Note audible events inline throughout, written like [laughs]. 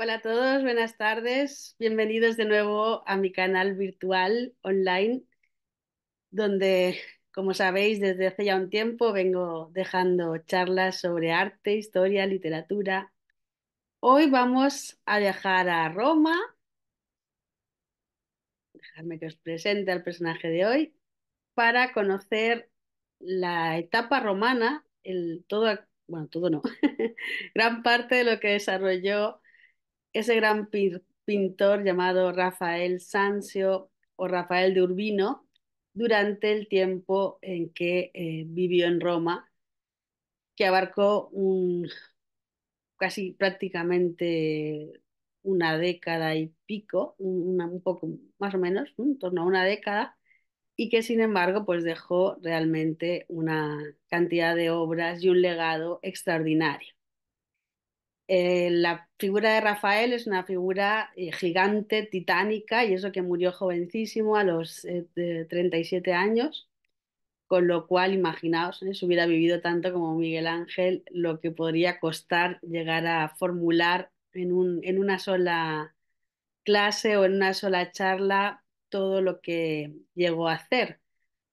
Hola a todos, buenas tardes. Bienvenidos de nuevo a mi canal virtual online, donde, como sabéis, desde hace ya un tiempo vengo dejando charlas sobre arte, historia, literatura. Hoy vamos a viajar a Roma. Dejadme que os presente al personaje de hoy para conocer la etapa romana, el todo, bueno, todo no, [laughs] gran parte de lo que desarrolló ese gran pintor llamado Rafael Sancio o Rafael de Urbino, durante el tiempo en que eh, vivió en Roma, que abarcó un, casi prácticamente una década y pico, un poco más o menos, en torno a una década, y que sin embargo pues dejó realmente una cantidad de obras y un legado extraordinario. Eh, la figura de Rafael es una figura eh, gigante, titánica, y eso que murió jovencísimo a los 37 eh, años, con lo cual imaginaos, si hubiera vivido tanto como Miguel Ángel, lo que podría costar llegar a formular en una sola clase o en una sola charla todo lo que llegó a hacer.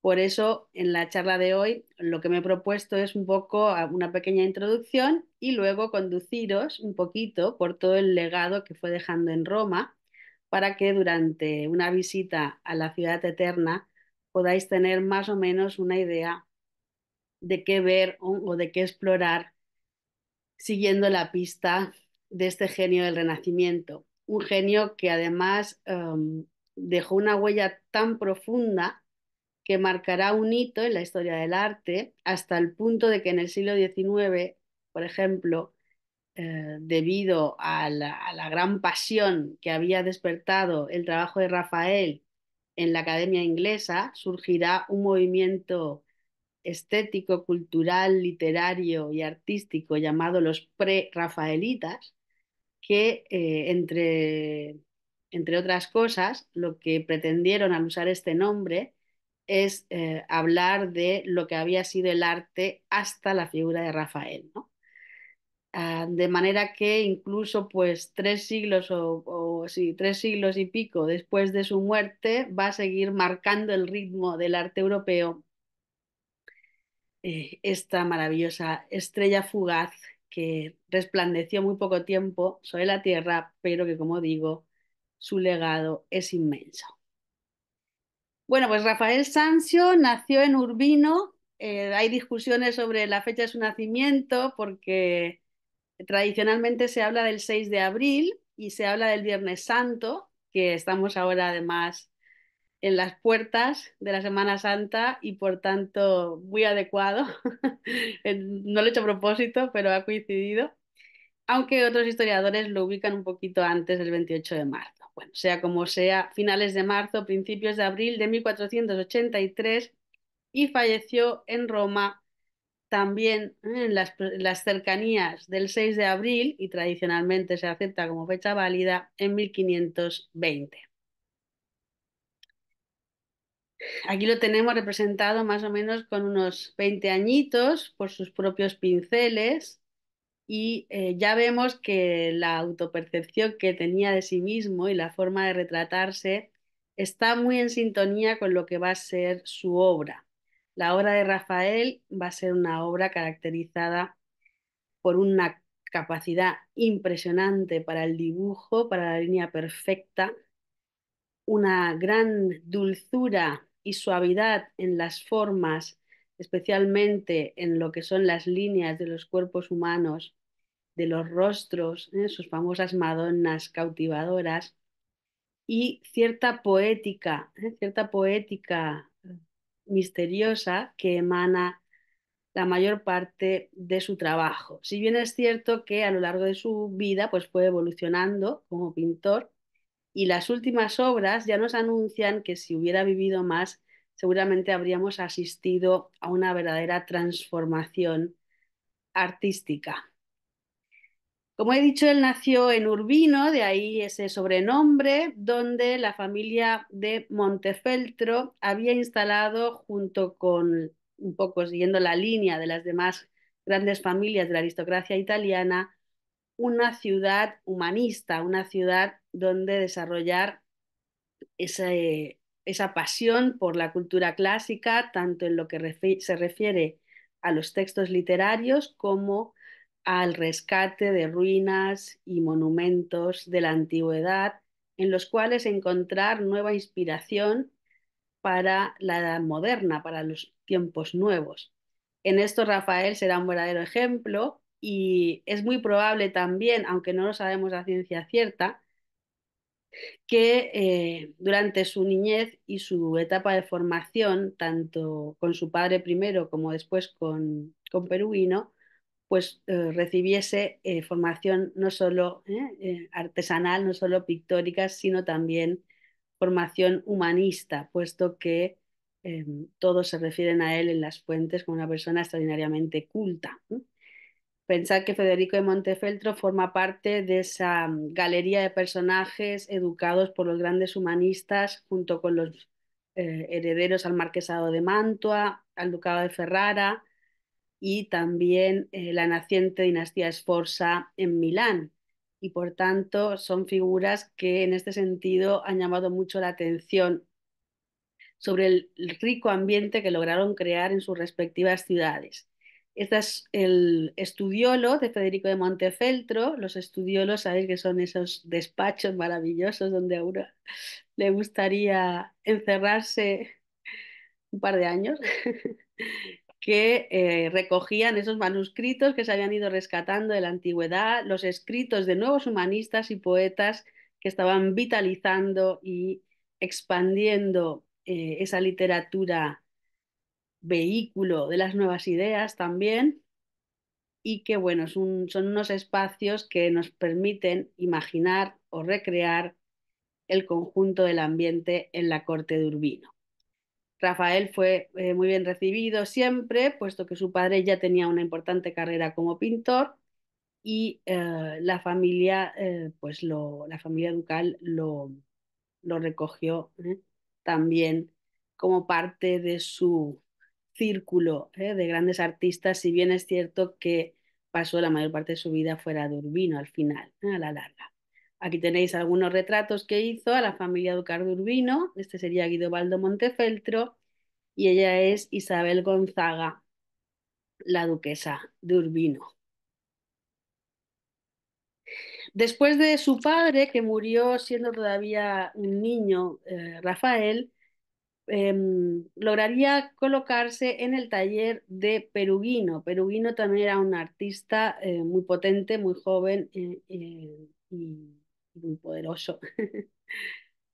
Por eso, en la charla de hoy, lo que me he propuesto es un poco ah, una pequeña introducción y luego conduciros un poquito por todo el legado que fue dejando en Roma para que durante una visita a la ciudad eterna podáis tener más o menos una idea de qué ver o de qué explorar siguiendo la pista de este genio del Renacimiento. Un genio que además em, dejó una huella tan profunda que marcará un hito en la historia del arte hasta el punto de que en el siglo XIX, por ejemplo, eh, debido a la, gran pasión que había despertado el trabajo de Rafael en la Academia Inglesa, surgirá un movimiento estético, cultural, literario y artístico llamado los pre-rafaelitas, que eh, entre, entre otras cosas lo que pretendieron al usar este nombre es eh, hablar de lo que había sido el arte hasta la figura de Rafael, ¿no? Ah, de manera que incluso pues tres siglos o, tres siglos y pico después de su muerte va a seguir marcando el ritmo del arte europeo eh, esta maravillosa estrella fugaz que resplandeció muy poco tiempo sobre la Tierra, pero que como digo, su legado es inmenso. Bueno, pues Rafael Sanzio nació en Urbino. Eh, hay discusiones sobre la fecha de su nacimiento porque tradicionalmente se habla del 6 de abril y se habla del Viernes Santo, que estamos ahora además en las puertas de la Semana Santa y por tanto muy adecuado. [laughs] no lo he hecho a propósito, pero ha coincidido aunque otros historiadores lo ubican un poquito antes del 28 de marzo. Bueno, sea como sea, finales de marzo, principios de abril de 1483 y falleció en Roma también eh, en las, las, cercanías del 6 de abril y tradicionalmente se acepta como fecha válida en 1520. Aquí lo tenemos representado más o menos con unos 20 añitos por sus propios pinceles y eh, ya vemos que la autopercepción que tenía de sí mismo y la forma de retratarse está muy en sintonía con lo que va a ser su obra. La obra de Rafael va a ser una obra caracterizada por una capacidad impresionante para el dibujo, para la línea perfecta, una gran dulzura y suavidad en las formas especialmente en lo que son las líneas de los cuerpos humanos, de los rostros, ¿eh? sus famosas Madonnas cautivadoras, y cierta poética, ¿eh? cierta poética misteriosa que emana la mayor parte de su trabajo. Si bien es cierto que a lo largo de su vida pues fue evolucionando como pintor y las últimas obras ya nos anuncian que si hubiera vivido más seguramente habríamos asistido a una verdadera transformación artística. Como he dicho, él nació en Urbino, de ahí ese sobrenombre, donde la familia de Montefeltro había instalado junto con, un poco siguiendo la línea de las demás grandes familias de la aristocracia italiana, una ciudad humanista, una ciudad donde desarrollar ese, esa pasión por la cultura clásica, tanto en lo que se refiere a los textos literarios como al rescate de ruinas y monumentos de la antigüedad, en los cuales encontrar nueva inspiración para la edad moderna, para los tiempos nuevos. En esto Rafael será un verdadero ejemplo y es muy probable también, aunque no lo sabemos a ciencia cierta, que eh, durante su niñez y su etapa de formación, tanto con su padre primero como después con, con Peruino, pues eh, recibiese eh, formación no solo artesanal, no solo pictórica, sino también formación humanista, puesto que em, todos se refieren a él en las fuentes como una persona extraordinariamente culta. Pensar que Federico de Montefeltro forma parte de esa mm, galería de personajes educados por los grandes humanistas junto con los eh, herederos al marquesado de Mantua, al ducado de Ferrara y también eh, la naciente dinastía Esforza en Milán. Y por tanto son figuras que en este sentido han llamado mucho la atención sobre el rico ambiente que lograron crear en sus respectivas ciudades. Este es el estudiolo de Federico de Montefeltro. Los estudiolos, sabéis que son esos despachos maravillosos donde a uno le gustaría encerrarse un par de años, [laughs] que eh, recogían esos manuscritos que se habían ido rescatando de la antigüedad, los escritos de nuevos humanistas y poetas que estaban vitalizando y expandiendo eh, esa literatura vehículo de las nuevas ideas también y que bueno, son unos espacios que nos permiten imaginar o recrear el conjunto del ambiente en la corte de Urbino. Rafael fue eh, muy bien recibido siempre, puesto que su padre ya tenía una importante carrera como pintor y eh, la familia, eh, pues lo, la familia ducal lo, lo recogió también como parte de su círculo ¿eh? de grandes artistas, si bien es cierto que pasó la mayor parte de su vida fuera de Urbino al final, ¿eh? a la larga. Aquí tenéis algunos retratos que hizo a la familia Ducar de Urbino. Este sería Guidobaldo Montefeltro y ella es Isabel Gonzaga, la duquesa de Urbino. Después de su padre, que murió siendo todavía un niño, eh, Rafael, Em, lograría colocarse en el taller de Perugino Perugino también era un artista eh, muy potente, muy joven eh, eh, y muy poderoso [laughs]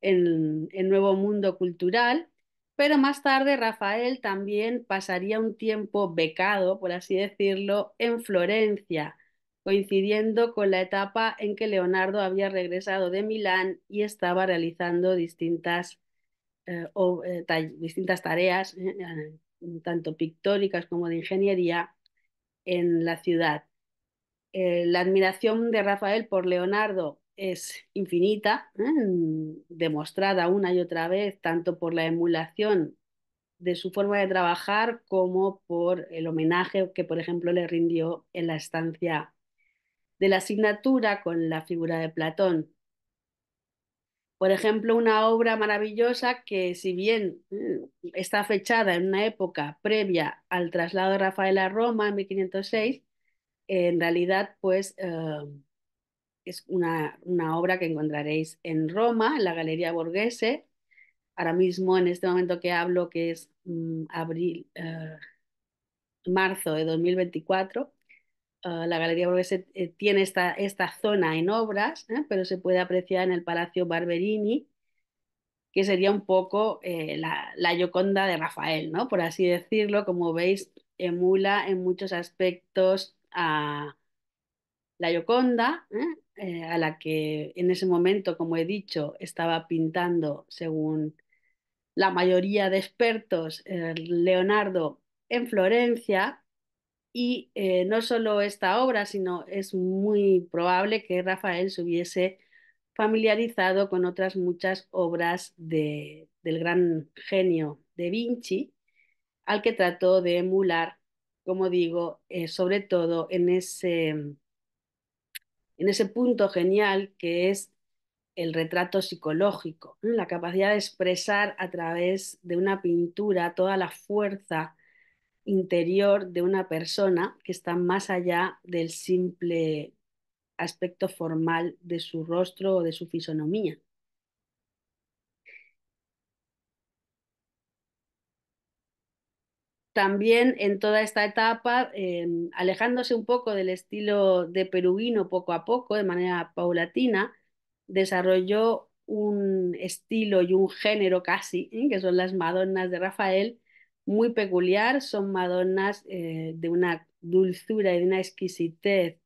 en el nuevo mundo cultural. Pero más tarde Rafael también pasaría un tiempo becado, por así decirlo, en Florencia, coincidiendo con la etapa en que Leonardo había regresado de Milán y estaba realizando distintas eh, o, eh, distintas tareas, eh, tanto pictóricas como de ingeniería, en la ciudad. la admiración de Rafael por Leonardo es infinita, demostrada una y otra vez, tanto por la emulación de su forma de trabajar como por el homenaje que, por ejemplo, le rindió en la estancia de la asignatura con la figura de Platón. Por ejemplo, una obra maravillosa que si bien mm, está fechada en una época previa al traslado de Rafael a Roma en 1506, en realidad pues eh, es una, una, obra que encontraréis en Roma, en la Galería Borghese, ahora mismo en este momento que hablo que es mm, abril, eh, marzo de 2024 Ah, la Galería Borghese eh, tiene esta, zona en obras, ¿eh? pero se puede apreciar en el Palacio Barberini, que sería un poco eh, la, la, de Rafael, ¿no? por así decirlo. Como veis, emula en muchos aspectos a la Gioconda, a la que en ese momento, como he dicho, estaba pintando, según la mayoría de expertos, Leonardo en Florencia, y eh, no solo esta obra, sino es muy probable que Rafael se hubiese familiarizado con otras muchas obras de, del gran genio de Vinci, al que trató de emular, como digo, eh, sobre todo en ese, en ese punto genial que es el retrato psicológico, la capacidad de expresar a través de una pintura toda la fuerza interior de una persona que está más allá del simple aspecto formal de su rostro o de su fisonomía. También en toda esta etapa, em, alejándose un poco del estilo de Perugino poco a poco, de manera paulatina, desarrolló un estilo y un género casi, que son las Madonnas de Rafael, muy peculiar, son Madonas eh, de una dulzura y de una exquisitez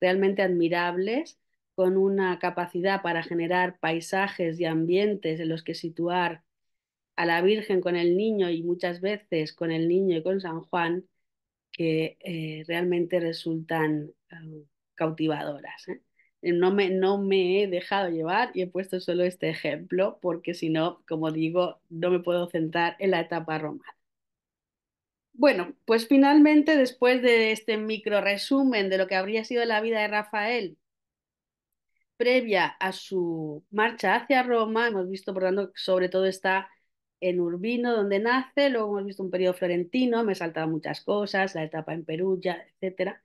realmente admirables, con una capacidad para generar paisajes y ambientes en los que situar a la Virgen con el niño y muchas veces con el niño y con San Juan, que eh, realmente resultan eh, cautivadoras. No, me, no me he dejado llevar y he puesto solo este ejemplo porque si no, como digo, no me puedo centrar en la etapa romana. Bueno, pues finalmente, después de este micro resumen de lo que habría sido la vida de Rafael previa a su marcha hacia Roma, hemos visto, por tanto, sobre todo está en Urbino, donde nace, luego hemos visto un periodo florentino, me he saltado muchas cosas, la etapa en Perugia, etcétera,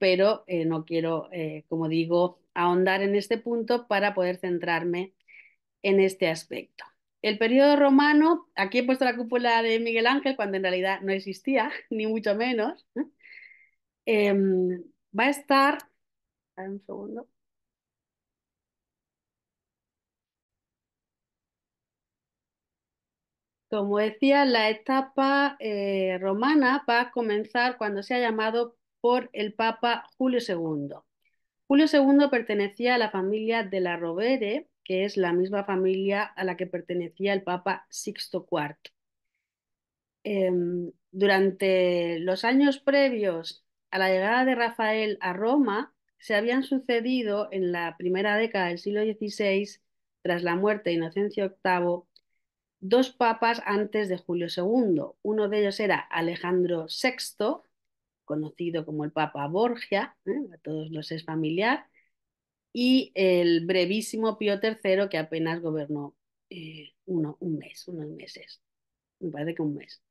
pero eh, no quiero, eh, como digo, ahondar en este punto para poder centrarme en este aspecto. El periodo romano, aquí he puesto la cúpula de Miguel Ángel cuando en realidad no existía, [laughs] ni mucho menos. Em, va a estar, un segundo. Como decía, la etapa eh, romana va a comenzar cuando sea llamado por el Papa Julio II. Julio II pertenecía a la familia de la Rovere, que es la misma familia a la que pertenecía el Papa Sixto IV. Em, durante los años previos a la llegada de Rafael a Roma, se habían sucedido en la primera década del siglo XVI, tras la muerte de Inocencio VIII, dos papas antes de Julio II. Uno de ellos era Alejandro VI, conocido como el Papa Borgia, ¿eh? a todos los es familiar, y el brevísimo Pío III, que apenas gobernó eh, uno, un mes, unos meses, me parece que un mes.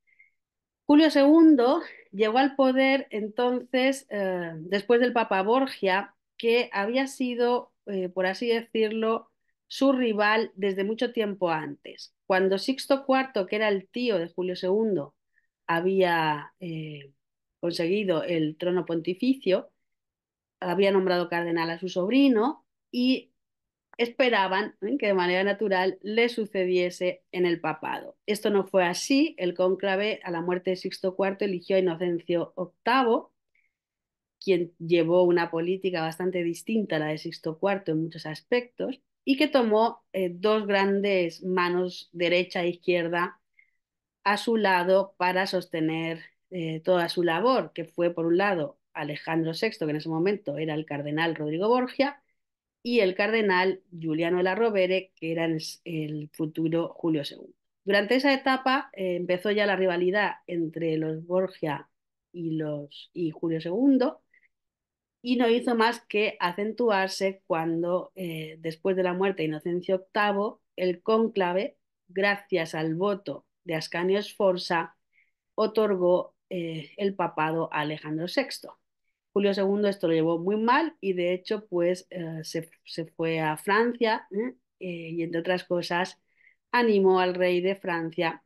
Julio II llegó al poder entonces, eh, después del Papa Borgia, que había sido, eh, por así decirlo, su rival desde mucho tiempo antes. Cuando Sixto IV, que era el tío de Julio II, había conseguido el trono pontificio, había nombrado cardenal a su sobrino y esperaban ¿eh? que de manera natural le sucediese en el papado. Esto no fue así. El cónclave a la muerte de Sixto IV eligió a Inocencio VIII, quien llevó una política bastante distinta a la de Sixto IV en muchos aspectos y que tomó eh, dos grandes manos, derecha e izquierda, a su lado para sostener eh, toda su labor, que fue, por un lado, Alejandro VI, que en ese momento era el cardenal Rodrigo Borgia, y el cardenal Giuliano La Rovere, que era el futuro Julio II. Durante esa etapa eh, empezó ya la rivalidad entre los Borgia y, los, y Julio II, y no hizo más que acentuarse cuando, eh, después de la muerte de Inocencio VIII, el cónclave, gracias al voto de Ascanio Sforza, otorgó eh, el papado a Alejandro VI. Julio II esto lo llevó muy mal y de hecho pues eh, se, fue a Francia ¿eh? Eh, y entre otras cosas animó al rey de Francia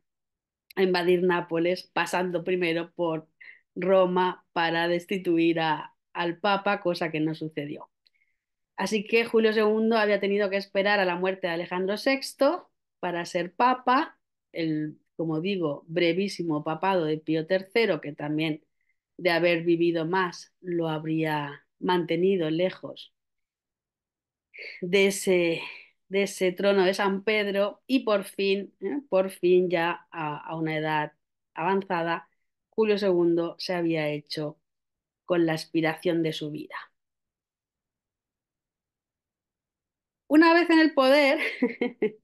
a invadir Nápoles pasando primero por Roma para destituir al Papa, cosa que no sucedió. Así que Julio II había tenido que esperar a la muerte de Alejandro VI para ser papa, el, como digo, brevísimo papado de Pío III, que también de haber vivido más lo habría mantenido lejos de ese, de ese trono de San Pedro y por fin, ¿eh? por fin ya a, una edad avanzada, Julio II se había hecho con la aspiración de su vida. Una vez en el poder [laughs]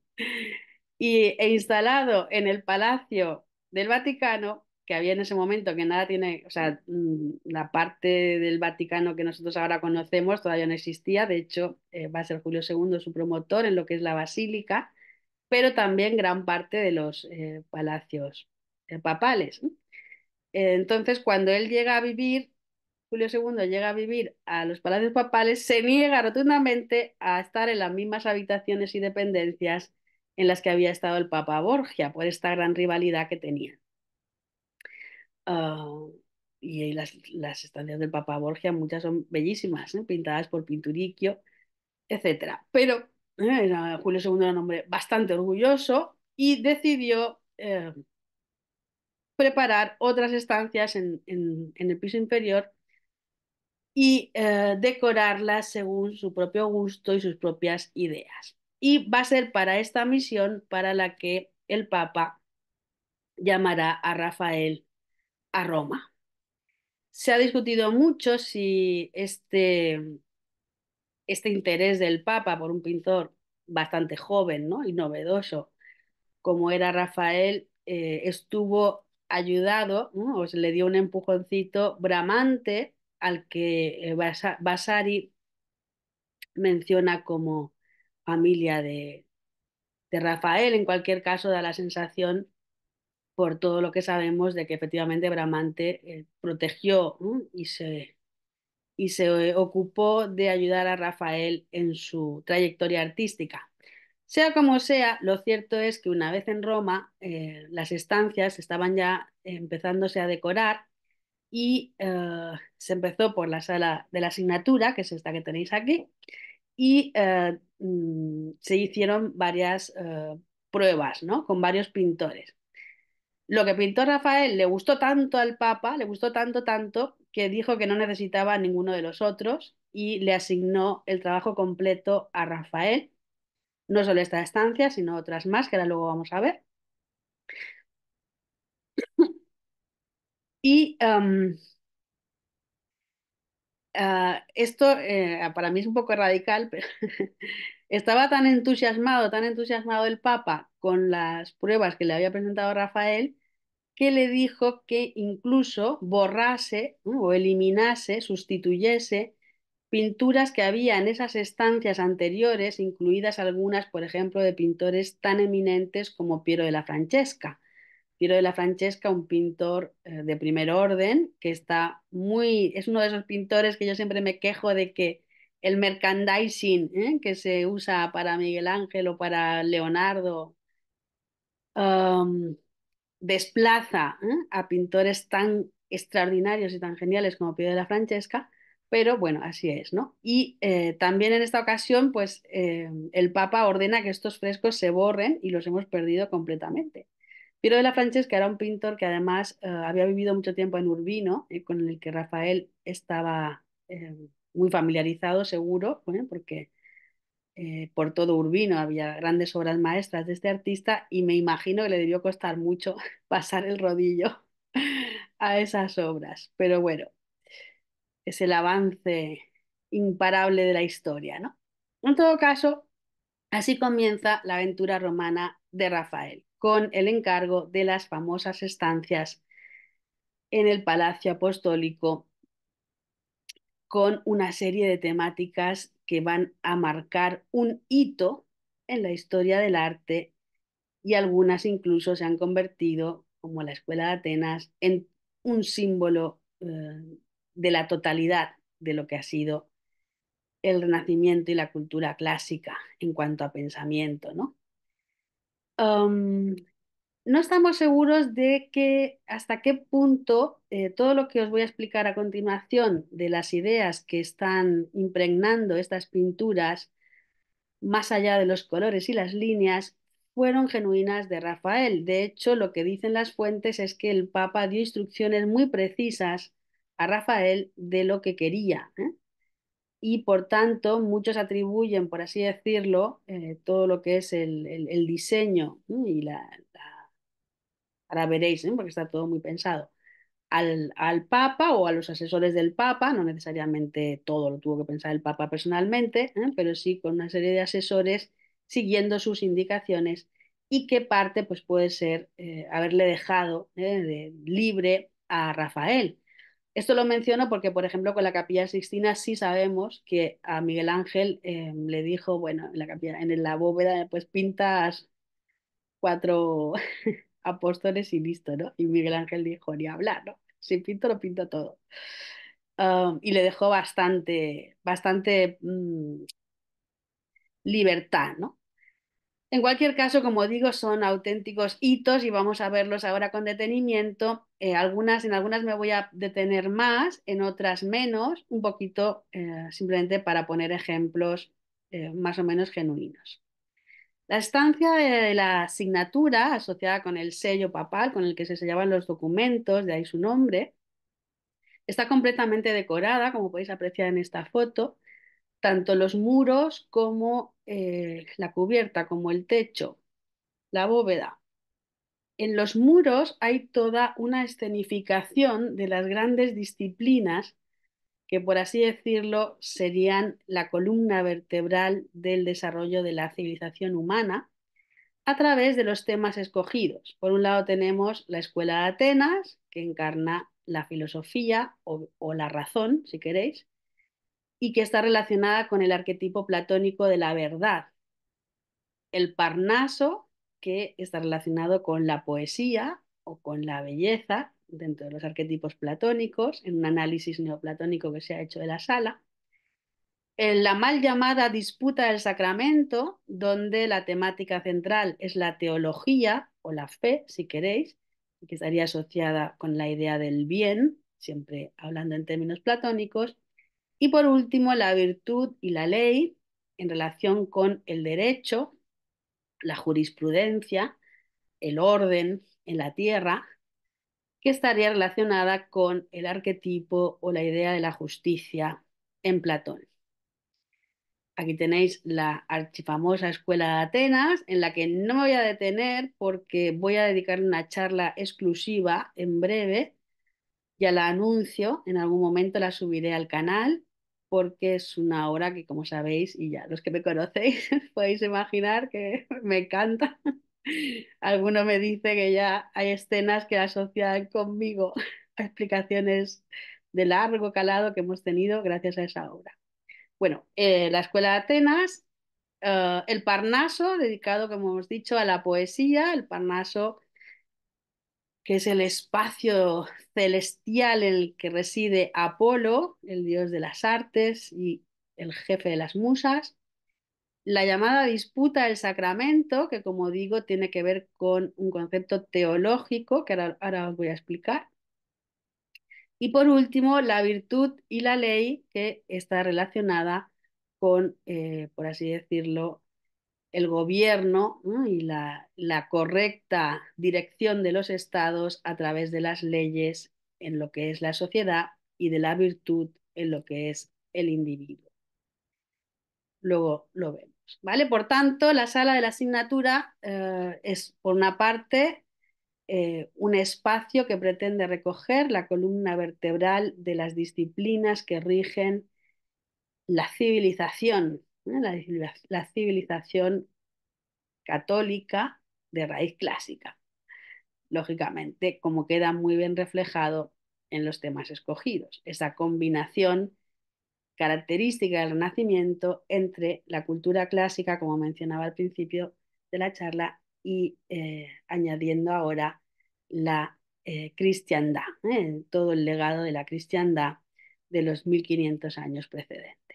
y, e instalado en el Palacio del Vaticano, que había en ese momento, que nada tiene, o sea, mm, la parte del Vaticano que nosotros ahora conocemos todavía no existía, de hecho eh, va a ser Julio II su promotor en lo que es la basílica, pero también gran parte de los eh, palacios eh, papales. Entonces, cuando él llega a vivir, Julio II llega a vivir a los palacios papales, se niega rotundamente a estar en las mismas habitaciones y dependencias en las que había estado el Papa Borgia, por esta gran rivalidad que tenían. Ah, y, las, estancias del Papa Borgia, muchas son bellísimas, ¿eh? pintadas por Pinturicchio, etc. Pero eh, Julio II era un hombre bastante orgulloso y decidió eh, preparar otras estancias en, el piso inferior y decorarlas según su propio gusto y sus propias ideas. Y va a ser para esta misión para la que el Papa llamará a Rafael a Roma. Se ha discutido mucho si este, este interés del Papa por un pintor bastante joven ¿no? y novedoso como era Rafael, eh, estuvo ayudado o se le dio un empujoncito bramante al que eh, Vasari menciona como familia de, de Rafael. En cualquier caso, da la sensación por todo lo que sabemos de que efectivamente Bramante eh, protegió y, se, y se ocupó de ayudar a Rafael en su trayectoria artística. Sea como sea, lo cierto es que una vez en Roma eh, las estancias estaban ya empezándose a decorar y eh, se empezó por la sala de la asignatura, que es esta que tenéis aquí, y mm, se hicieron varias pruebas ¿no? con varios pintores. Lo que pintó Rafael le gustó tanto al Papa, le gustó tanto, tanto, que dijo que no necesitaba a ninguno de los otros y le asignó el trabajo completo a Rafael. No solo esta estancia, sino otras más, que ahora luego vamos a ver. [coughs] Y em, Ah, esto eh, ah, para mí es un poco radical, pero [laughs] estaba tan entusiasmado, tan entusiasmado el Papa con las pruebas que le había presentado Rafael, que le dijo que incluso borrase o eliminase, sustituyese pinturas que había en esas estancias anteriores, incluidas algunas, por ejemplo, de pintores tan eminentes como Piero de la Francesca. Piero de la Francesca, un pintor eh, de primer orden, que está muy, es uno de esos pintores que yo siempre me quejo de que el merchandising ¿eh? que se usa para Miguel Ángel o para Leonardo desplaza ¿eh? a pintores tan extraordinarios y tan geniales como Piero de la Francesca, pero bueno, así es, ¿no? Y también en esta ocasión, pues el Papa ordena que estos frescos se borren y los hemos perdido completamente. Piero de la Francesca era un pintor que además eh, había vivido mucho tiempo en Urbino, y eh, con el que Rafael estaba eh, muy familiarizado, seguro, porque por todo Urbino había grandes obras maestras de este artista y me imagino que le debió costar mucho [laughs] pasar el rodillo [laughs] a esas obras. Pero bueno, es el avance imparable de la historia, ¿no? En todo caso, así comienza la aventura romana de Rafael con el encargo de las famosas estancias en el Palacio Apostólico con una serie de temáticas que van a marcar un hito en la historia del arte y algunas incluso se han convertido, como la Escuela de Atenas, en un símbolo eh, de la totalidad de lo que ha sido el Renacimiento y la cultura clásica en cuanto a pensamiento, ¿no? no estamos seguros de que hasta qué punto eh, todo lo que os voy a explicar a continuación de las ideas que están impregnando estas pinturas, más allá de los colores y las líneas, fueron genuinas de Rafael. De hecho, lo que dicen las fuentes es que el Papa dio instrucciones muy precisas a Rafael de lo que quería. ¿eh? y por tanto muchos atribuyen, por así decirlo, eh, todo lo que es el, diseño y la, ahora veréis, porque está todo muy pensado, al, Papa o a los asesores del Papa, no necesariamente todo lo tuvo que pensar el Papa personalmente, ¿eh? pero sí con una serie de asesores siguiendo sus indicaciones y qué parte pues puede ser eh, haberle dejado libre a Rafael esto lo menciono porque, por ejemplo, con la Capilla Sixtina sí sabemos que a Miguel Ángel em, le dijo, bueno, en la, capilla, en la bóveda, pues pintas cuatro [laughs] apóstoles y listo, ¿no? Y Miguel Ángel dijo, ni hablar, ¿no? Si pinto, lo pinto todo. y le dejó bastante, bastante mm, libertad, ¿no? En cualquier caso, como digo, son auténticos hitos y vamos a verlos ahora con detenimiento. Eh, algunas, en algunas me voy a detener más, en otras menos, un poquito eh, simplemente para poner ejemplos eh, más o menos genuinos. La estancia de la asignatura asociada con el sello papal con el que se sellaban los documentos, de ahí su nombre, está completamente decorada, como podéis apreciar en esta foto, tanto los muros como eh, la cubierta como el techo, la bóveda. En los muros hay toda una escenificación de las grandes disciplinas que, por así decirlo, serían la columna vertebral del desarrollo de la civilización humana a través de los temas escogidos. Por un lado tenemos la Escuela de Atenas, que encarna la filosofía o la razón, si queréis, y que está relacionada con el arquetipo platónico de la verdad. El Parnaso, que está relacionado con la poesía o con la belleza dentro de los arquetipos platónicos, en un análisis neoplatónico que se ha hecho de la sala. En la mal llamada disputa del sacramento, donde la temática central es la teología o la fe, si queréis, que estaría asociada con la idea del bien, siempre hablando en términos platónicos, y por último, la virtud y la ley en relación con el derecho, la jurisprudencia, el orden en la tierra, que estaría relacionada con el arquetipo o la idea de la justicia en Platón. Aquí tenéis la archifamosa Escuela de Atenas, en la que no me voy a detener porque voy a dedicar una charla exclusiva en breve. Ya la anuncio, en algún momento la subiré al canal porque es una obra que, como sabéis, y ya los que me conocéis, [laughs] podéis imaginar que [laughs] me encanta. [laughs] Alguno me dice que ya hay escenas que asocian conmigo a explicaciones de largo calado que hemos tenido gracias a esa obra. Bueno, eh, la Escuela de Atenas, eh, el Parnaso, dedicado, como hemos dicho, a la poesía, el Parnaso que es el espacio celestial en el que reside Apolo, el dios de las artes y el jefe de las musas. La llamada disputa del sacramento, que como digo tiene que ver con un concepto teológico que ahora, os voy a explicar. Y por último, la virtud y la ley, que está relacionada con, eh, por así decirlo, el gobierno y la, correcta dirección de los estados a través de las leyes en lo que es la sociedad y de la virtud en lo que es el individuo. Luego lo vemos. ¿vale? Por tanto, la sala de la asignatura eh, es, por una parte, eh, un espacio que pretende recoger la columna vertebral de las disciplinas que rigen la civilización la, civilización católica de raíz clásica, lógicamente, como queda muy bien reflejado en los temas escogidos, esa combinación característica del Renacimiento entre la cultura clásica, como mencionaba al principio de la charla, y eh, añadiendo ahora la eh, cristiandad, ¿eh? todo el legado de la cristiandad de los 1500 años precedentes.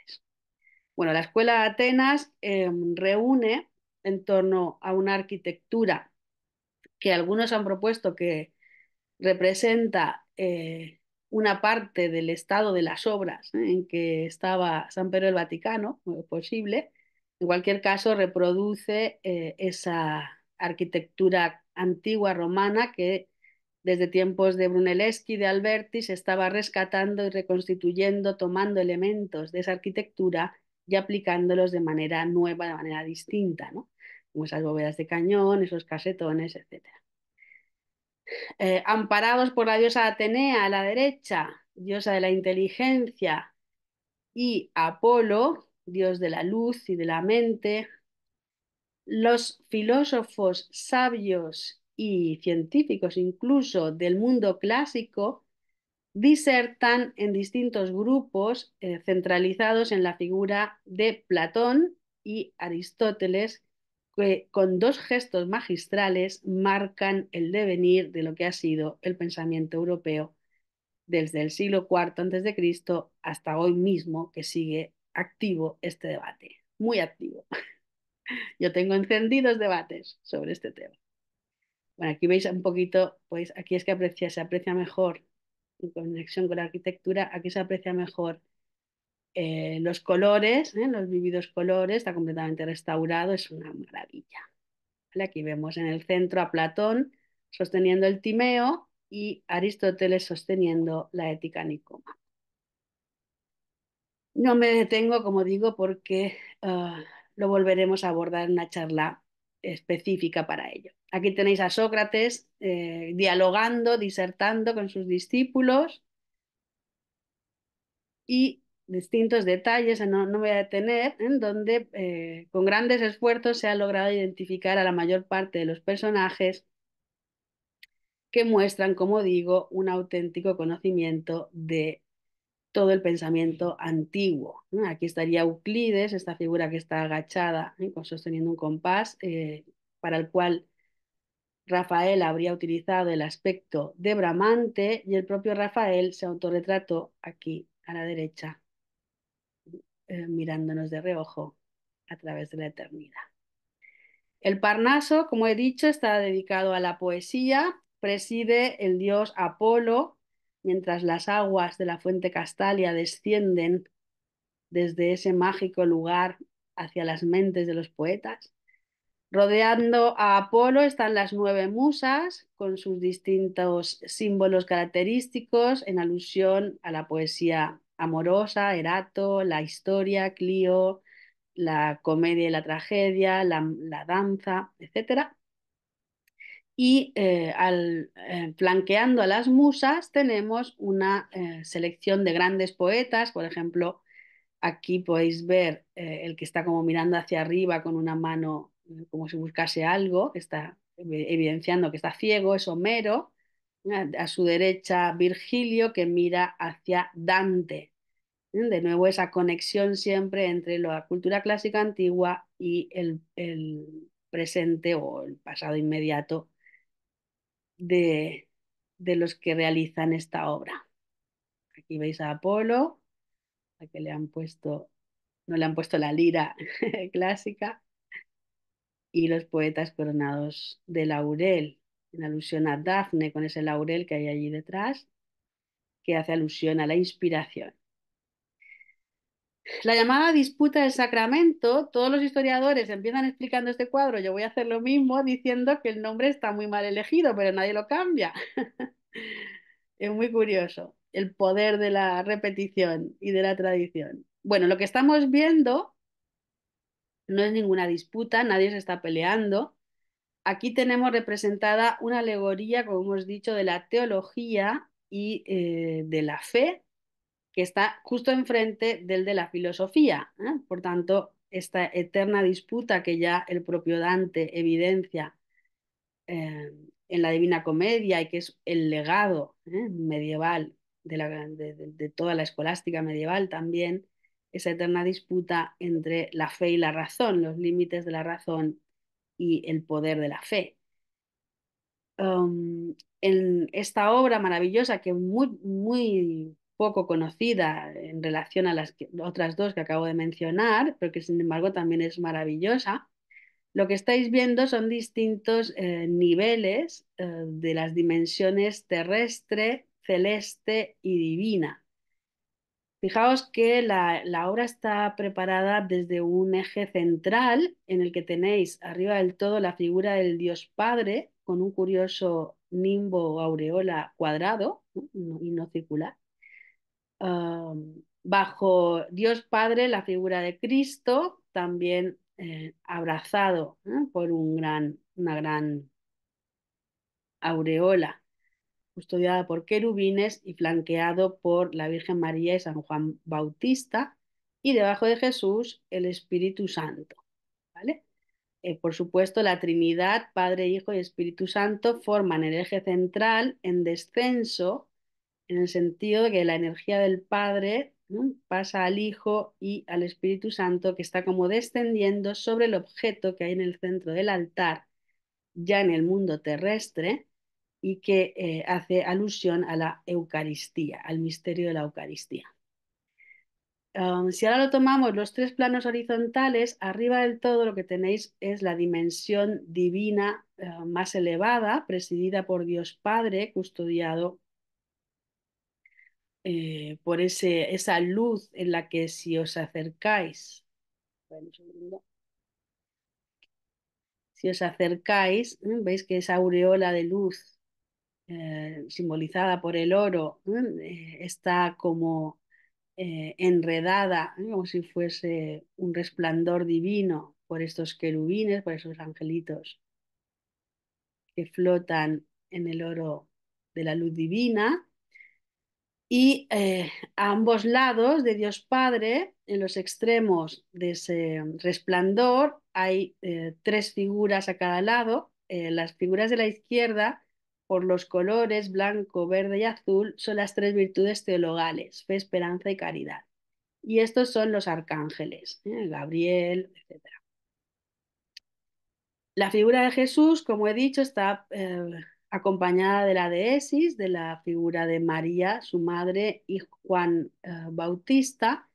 Bueno, la Escuela de Atenas em, reúne en torno a una arquitectura que algunos han propuesto que representa eh, una parte del estado de las obras ¿eh? en que estaba San Pedro el Vaticano, posible. En cualquier caso, reproduce eh, esa arquitectura antigua romana que desde tiempos de Brunelleschi, y de Alberti, se estaba rescatando y reconstituyendo, tomando elementos de esa arquitectura y aplicándolos de manera nueva, de manera distinta, ¿no? Como esas bóvedas de cañón, esos casetones, etc. Eh, amparados por la diosa Atenea a la derecha, diosa de la inteligencia, y Apolo, dios de la luz y de la mente, los filósofos sabios y científicos incluso del mundo clásico disertan en distintos grupos eh, centralizados en la figura de Platón y Aristóteles, que con dos gestos magistrales marcan el devenir de lo que ha sido el pensamiento europeo desde el siglo IV a.C. hasta hoy mismo, que sigue activo este debate, muy activo. [laughs] Yo tengo encendidos debates sobre este tema. Bueno, aquí veis un poquito, pues aquí es que aprecia, se aprecia mejor en conexión con la arquitectura, aquí se aprecia mejor eh, los colores, ¿eh? los vividos colores, está completamente restaurado, es una maravilla. Aquí vemos en el centro a Platón sosteniendo el Timeo y Aristóteles sosteniendo la ética Nicoma. No me detengo, como digo, porque ah, lo volveremos a abordar en una charla específica para ello. Aquí tenéis a Sócrates eh, dialogando, disertando con sus discípulos y distintos detalles, no, voy a detener, en donde eh, con grandes esfuerzos se ha logrado identificar a la mayor parte de los personajes que muestran, como digo, un auténtico conocimiento de todo el pensamiento antiguo. Aquí estaría Euclides, esta figura que está agachada, ¿eh? pues sosteniendo un compás, eh, para el cual Rafael habría utilizado el aspecto de Bramante y el propio Rafael se autorretrató aquí a la derecha, eh, mirándonos de reojo a través de la eternidad. El Parnaso, como he dicho, está dedicado a la poesía, preside el dios Apolo, mientras las aguas de la fuente Castalia descienden desde ese mágico lugar hacia las mentes de los poetas. Rodeando a Apolo están las nueve musas con sus distintos símbolos característicos en alusión a la poesía amorosa, Erato, la historia, Clio, la comedia y la tragedia, la, la danza, etc y eh, al, eh, flanqueando a las musas tenemos una eh, selección de grandes poetas, por ejemplo, aquí podéis ver el que está como mirando hacia arriba con una mano como si buscase algo, que está evidenciando que está ciego, es Homero, a su derecha Virgilio que mira hacia Dante. De nuevo esa conexión siempre entre la cultura clásica antigua y el presente o el pasado inmediato de, de los que realizan esta obra. Aquí veis a Apolo, a que le han puesto, no le han puesto la lira [laughs] clásica, y los poetas coronados de laurel, en alusión a Dafne con ese laurel que hay allí detrás, que hace alusión a la inspiración. La llamada disputa del sacramento, todos los historiadores empiezan explicando este cuadro, yo voy a hacer lo mismo diciendo que el nombre está muy mal elegido, pero nadie lo cambia. [laughs] es muy curioso el poder de la repetición y de la tradición. Bueno, lo que estamos viendo no es ninguna disputa, nadie se está peleando. Aquí tenemos representada una alegoría, como hemos dicho, de la teología y eh, de la fe que está justo enfrente del de la filosofía. ¿eh? Por tanto, esta eterna disputa que ya el propio Dante evidencia eh, en la Divina Comedia y que es el legado ¿eh? medieval de, toda la escolástica medieval también, esa eterna disputa entre la fe y la razón, los límites de la razón y el poder de la fe. Em, en esta obra maravillosa que muy, muy poco conocida en relación a las otras dos que acabo de mencionar, pero que sin embargo también es maravillosa. Lo que estáis viendo son distintos eh, niveles eh, de las dimensiones terrestre, celeste y divina. Fijaos que la, la, obra está preparada desde un eje central en el que tenéis arriba del todo la figura del Dios Padre con un curioso nimbo o aureola cuadrado y no circular bajo Dios Padre, la figura de Cristo, también eh, abrazado ¿eh? por un gran, una gran aureola, custodiada por querubines y flanqueado por la Virgen María y San Juan Bautista, y debajo de Jesús el Espíritu Santo. ¿vale? Eh, por supuesto, la Trinidad, Padre, Hijo y Espíritu Santo forman el eje central en descenso en el sentido de que la energía del Padre pasa al Hijo y al Espíritu Santo que está como descendiendo sobre el objeto que hay en el centro del altar, ya en el mundo terrestre, y que eh, hace alusión a la Eucaristía, al misterio de la Eucaristía. Um, si ahora lo tomamos los tres planos horizontales, arriba del todo lo que tenéis es la dimensión divina eh, más elevada, presidida por Dios Padre, custodiado eh, por esa luz en la que si os acercáis, si os acercáis, ¿eh? veis que esa aureola de luz eh, simbolizada por el oro está como enredada, como si fuese un resplandor divino por estos querubines, por esos angelitos que flotan en el oro de la luz divina y eh, a ambos lados de Dios Padre, en los extremos de ese mm, resplandor, hay eh, tres figuras a cada lado. Eh, las figuras de la izquierda, por los colores blanco, verde y azul, son las tres virtudes teologales, fe, esperanza y caridad. Y estos son los arcángeles, Gabriel, etc. La figura de Jesús, como he dicho, está acompañada de la deesis, de la figura de María, su madre, y Juan eh, Bautista,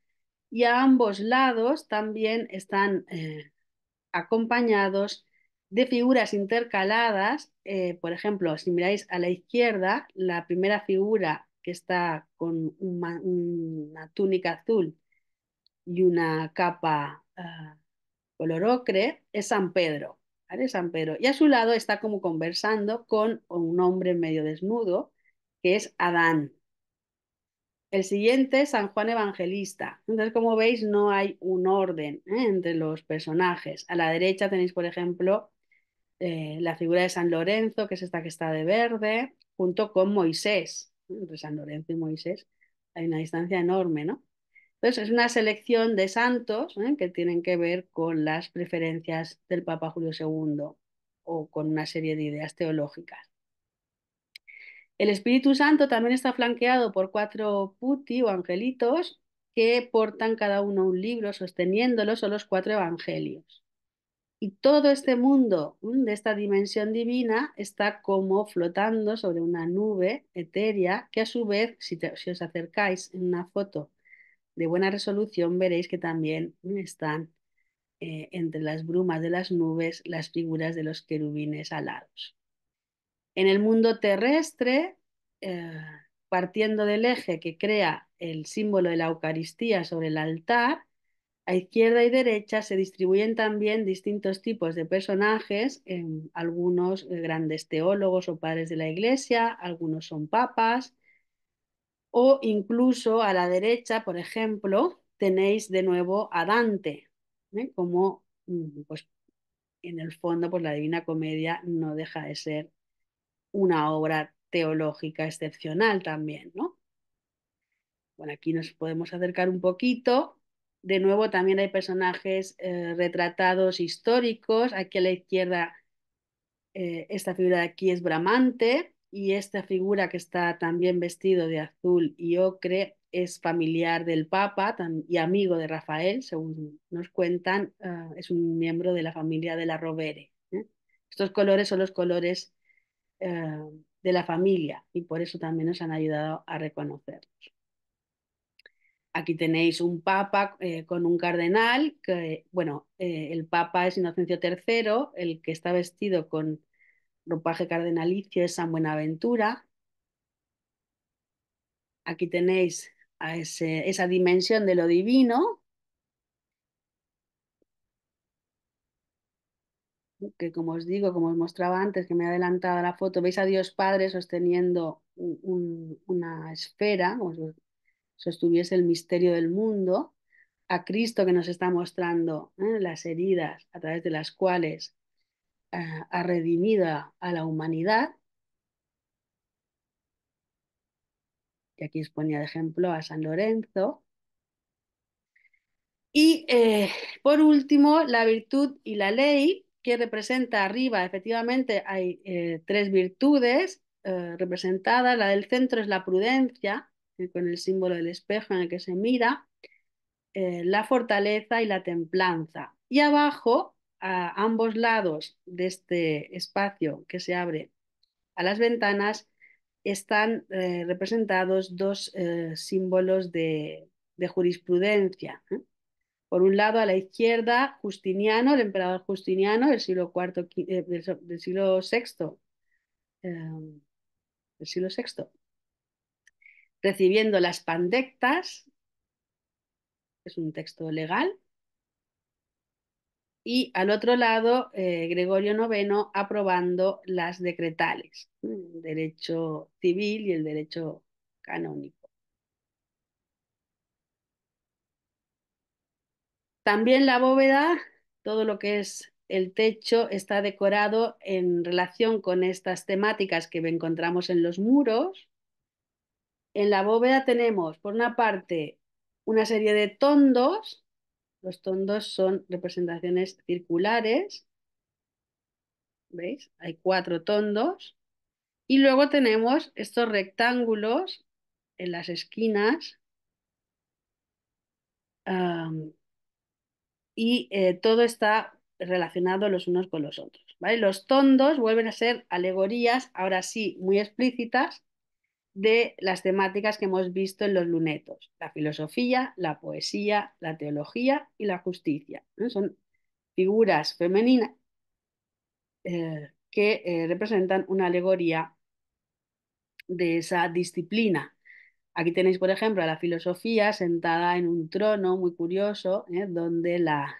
y a ambos lados también están eh, acompañados de figuras intercaladas, eh, por ejemplo, si miráis a la izquierda, la primera figura que está con una túnica azul y una capa color ocre es San Pedro. Y a su lado está como conversando con un hombre medio desnudo, que es Adán. El siguiente, San Juan Evangelista. Entonces, como veis, no hay un orden ¿eh? entre los personajes. A la derecha tenéis, por ejemplo, eh, la figura de San Lorenzo, que es esta que está de verde, junto con Moisés. Entre San Lorenzo y Moisés hay una distancia enorme, ¿no? Entonces, es una selección de santos ¿eh? que tienen que ver con las preferencias del Papa Julio II o con una serie de ideas teológicas. El Espíritu Santo también está flanqueado por cuatro puti o angelitos que portan cada uno un libro sosteniéndolo, son los cuatro evangelios. Y todo este mundo ¿eh? de esta dimensión divina está como flotando sobre una nube etérea que a su vez, si os acercáis en una foto de buena resolución, veréis que también están eh, entre las brumas de las nubes las figuras de los querubines alados. En el mundo terrestre, eh, partiendo del eje que crea el símbolo de la Eucaristía sobre el altar, a izquierda y derecha se distribuyen también distintos tipos de personajes, em, algunos eh, grandes teólogos o padres de la Iglesia, algunos son papas, o incluso a la derecha, por ejemplo, tenéis de nuevo a Dante, ¿eh? como mm, pues, en el fondo pues, la Divina Comedia no deja de ser una obra teológica excepcional también, ¿no? Bueno, aquí nos podemos acercar un poquito. De nuevo, también hay personajes eh, retratados históricos. Aquí a la izquierda, eh, esta figura de aquí es Bramante, y esta figura que está también vestido de azul y ocre es familiar del Papa y amigo de Rafael, según nos cuentan, ah, es un miembro de la familia de la Rovere. ¿eh? Estos colores son los colores eh, de la familia y por eso también nos han ayudado a reconocerlos. Aquí tenéis un papa eh, con un cardenal, que, bueno, el papa es Inocencio III, el que está vestido con ropaje cardenalicio de San Buenaventura. Aquí tenéis esa dimensión de lo divino, que como os digo, como os mostraba antes, que me he adelantado a la foto, veis a Dios Padre sosteniendo una esfera, como si sostuviese el misterio del mundo, a Cristo que nos está mostrando ¿eh? las heridas a través de las cuales ha redimido a la humanidad. Y aquí exponía de ejemplo a San Lorenzo. Y eh, por último, la virtud y la ley, que representa arriba, efectivamente hay eh, tres virtudes eh, representadas. La del centro es la prudencia, con el símbolo del espejo en el que se mira, la fortaleza y la templanza. Y abajo a ambos lados de este espacio que se abre a las ventanas están eh, representados dos eh, símbolos de, jurisprudencia. Por un lado, a la izquierda, Justiniano, el emperador Justiniano del siglo, siglo eh, del siglo VI, em, recibiendo las pandectas, es un texto legal, y al otro lado eh, Gregorio IX aprobando las decretales, el mm, derecho civil y el derecho canónico. También la bóveda, todo lo que es el techo, está decorado en relación con estas temáticas que encontramos en los muros. En la bóveda tenemos, por una parte, una serie de tondos los tondos son representaciones circulares. ¿Veis? Hay cuatro tondos. Y luego tenemos estos rectángulos en las esquinas. y eh, todo está relacionado los unos con los otros. Los tondos vuelven a ser alegorías, ahora sí, muy explícitas, de las temáticas que hemos visto en los lunetos, la filosofía, la poesía, la teología y la justicia. Son figuras femeninas eh, que eh, representan una alegoría de esa disciplina. Aquí tenéis, por ejemplo, a la filosofía sentada en un trono muy curioso, ¿eh? donde la,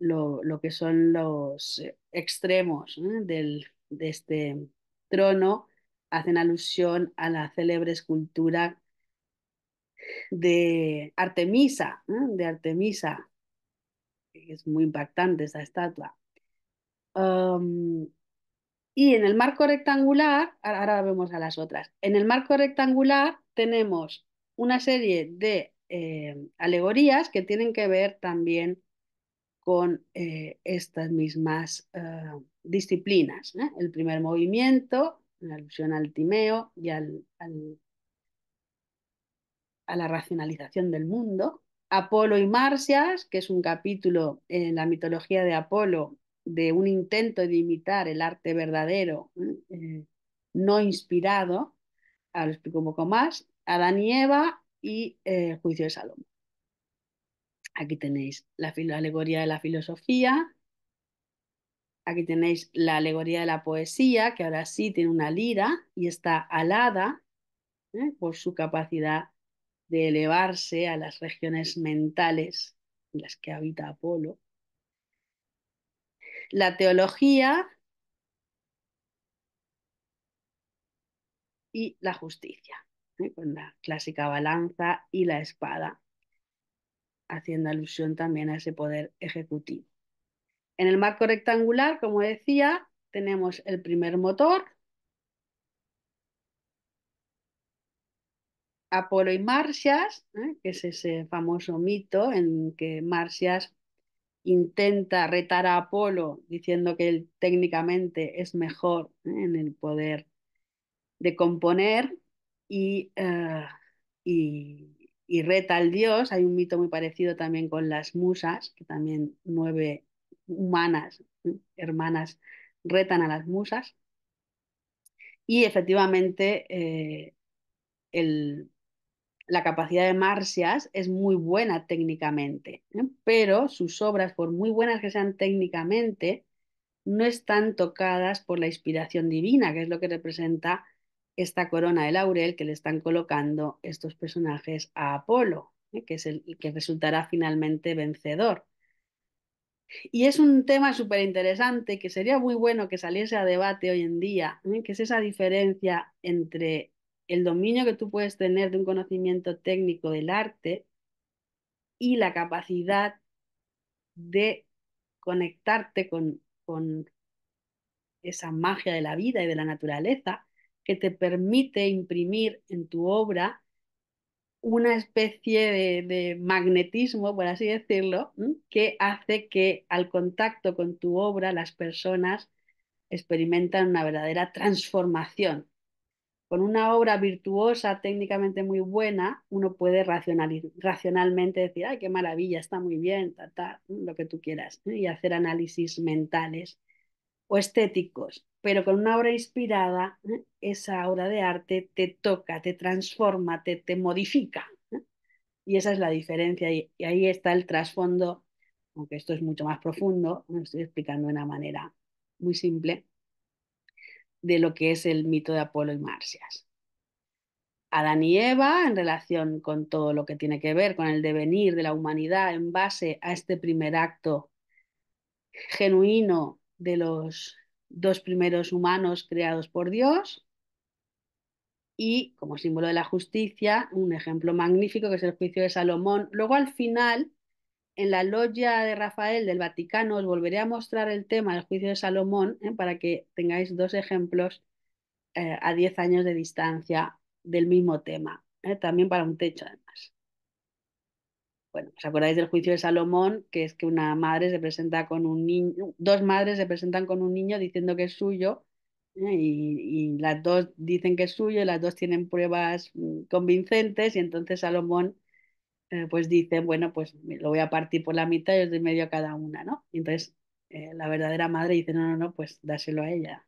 lo, lo, que son los extremos del, de este trono hacen alusión a la célebre escultura de Artemisa, ¿eh? de Artemisa. Es muy impactante esa estatua. y en el marco rectangular, ahora vemos a las otras, en el marco rectangular tenemos una serie de em, alegorías que tienen que ver también con eh, estas mismas eh, disciplinas. El primer movimiento la alusión al timeo y a la racionalización del mundo. Apolo y Marcias, que es un capítulo en la mitología de Apolo de un intento de imitar el arte verdadero, eh, no inspirado, ahora lo explico un poco más, Adán y Eva y eh, Juicio de Salomón. Aquí tenéis la, alegoría de la filosofía, Aquí tenéis la alegoría de la poesía, que ahora sí tiene una lira y está alada ¿eh? por su capacidad de elevarse a las regiones mentales en las que habita Apolo. La teología y la justicia, ¿eh? con la clásica balanza y la espada, haciendo alusión también a ese poder ejecutivo. En el marco rectangular, como decía, tenemos el primer motor, Apolo y Marcias, ¿eh? que es ese famoso mito en que Marcias intenta retar a Apolo diciendo que él técnicamente es mejor ¿eh? en el poder de componer y, eh, y, y, reta al dios. Hay un mito muy parecido también con las musas, que también mueve humanas, hermanas, retan a las musas. Y efectivamente, eh, la capacidad de Marcias es muy buena técnicamente, ¿eh? pero sus obras, por muy buenas que sean técnicamente, no están tocadas por la inspiración divina, que es lo que representa esta corona de laurel que le están colocando estos personajes a Apolo, ¿eh? que es el que resultará finalmente vencedor. Y es un tema súper interesante que sería muy bueno que saliese a debate hoy en día, ¿eh? que es esa diferencia entre el dominio que tú puedes tener de un conocimiento técnico del arte y la capacidad de conectarte con, con esa magia de la vida y de la naturaleza que te permite imprimir en tu obra una especie de, magnetismo, por así decirlo, que hace que al contacto con tu obra las personas experimentan una verdadera transformación. Con una obra virtuosa, técnicamente muy buena, uno puede racionalmente decir, ay, qué maravilla, está muy bien, ta, lo que tú quieras, y hacer análisis mentales o estéticos pero con una obra inspirada, ¿eh? esa obra de arte te toca, te transforma, te, modifica. ¿eh? Y esa es la diferencia. Y, ahí está el trasfondo, aunque esto es mucho más profundo, me estoy explicando de una manera muy simple, de lo que es el mito de Apolo y Marcias. Adán y Eva, en relación con todo lo que tiene que ver con el devenir de la humanidad en base a este primer acto genuino de los dos primeros humanos creados por Dios y como símbolo de la justicia, un ejemplo magnífico que es el juicio de Salomón. Luego al final, en la logia de Rafael del Vaticano, os volveré a mostrar el tema del juicio de Salomón ¿eh? para que tengáis dos ejemplos eh, a 10 años de distancia del mismo tema, ¿eh? también para un techo además. Bueno, ¿os acordáis del juicio de Salomón? Que es que una madre se presenta con un niño, dos madres se presentan con un niño diciendo que es suyo ¿eh? y, las dos dicen que es suyo y las dos tienen pruebas mm, convincentes y entonces Salomón eh, pues dice, bueno, pues lo voy a partir por la mitad y os doy medio a cada una, ¿no? entonces eh, la verdadera madre dice, no, no, no, pues dáselo a ella.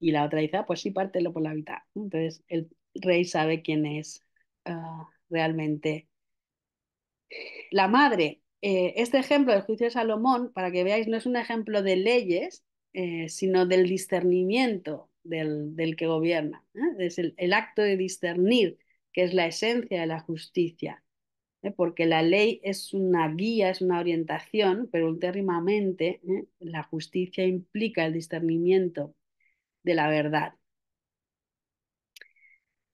Y la otra dice, ah, pues sí, pártelo por la mitad. Entonces el rey sabe quién es ah, realmente la madre, eh, este ejemplo del juicio de Salomón, para que veáis, no es un ejemplo de leyes, eh, sino del discernimiento del, que gobierna. ¿eh? Es el, acto de discernir, que es la esencia de la justicia. Porque la ley es una guía, es una orientación, pero ultérrimamente la justicia implica el discernimiento de la verdad.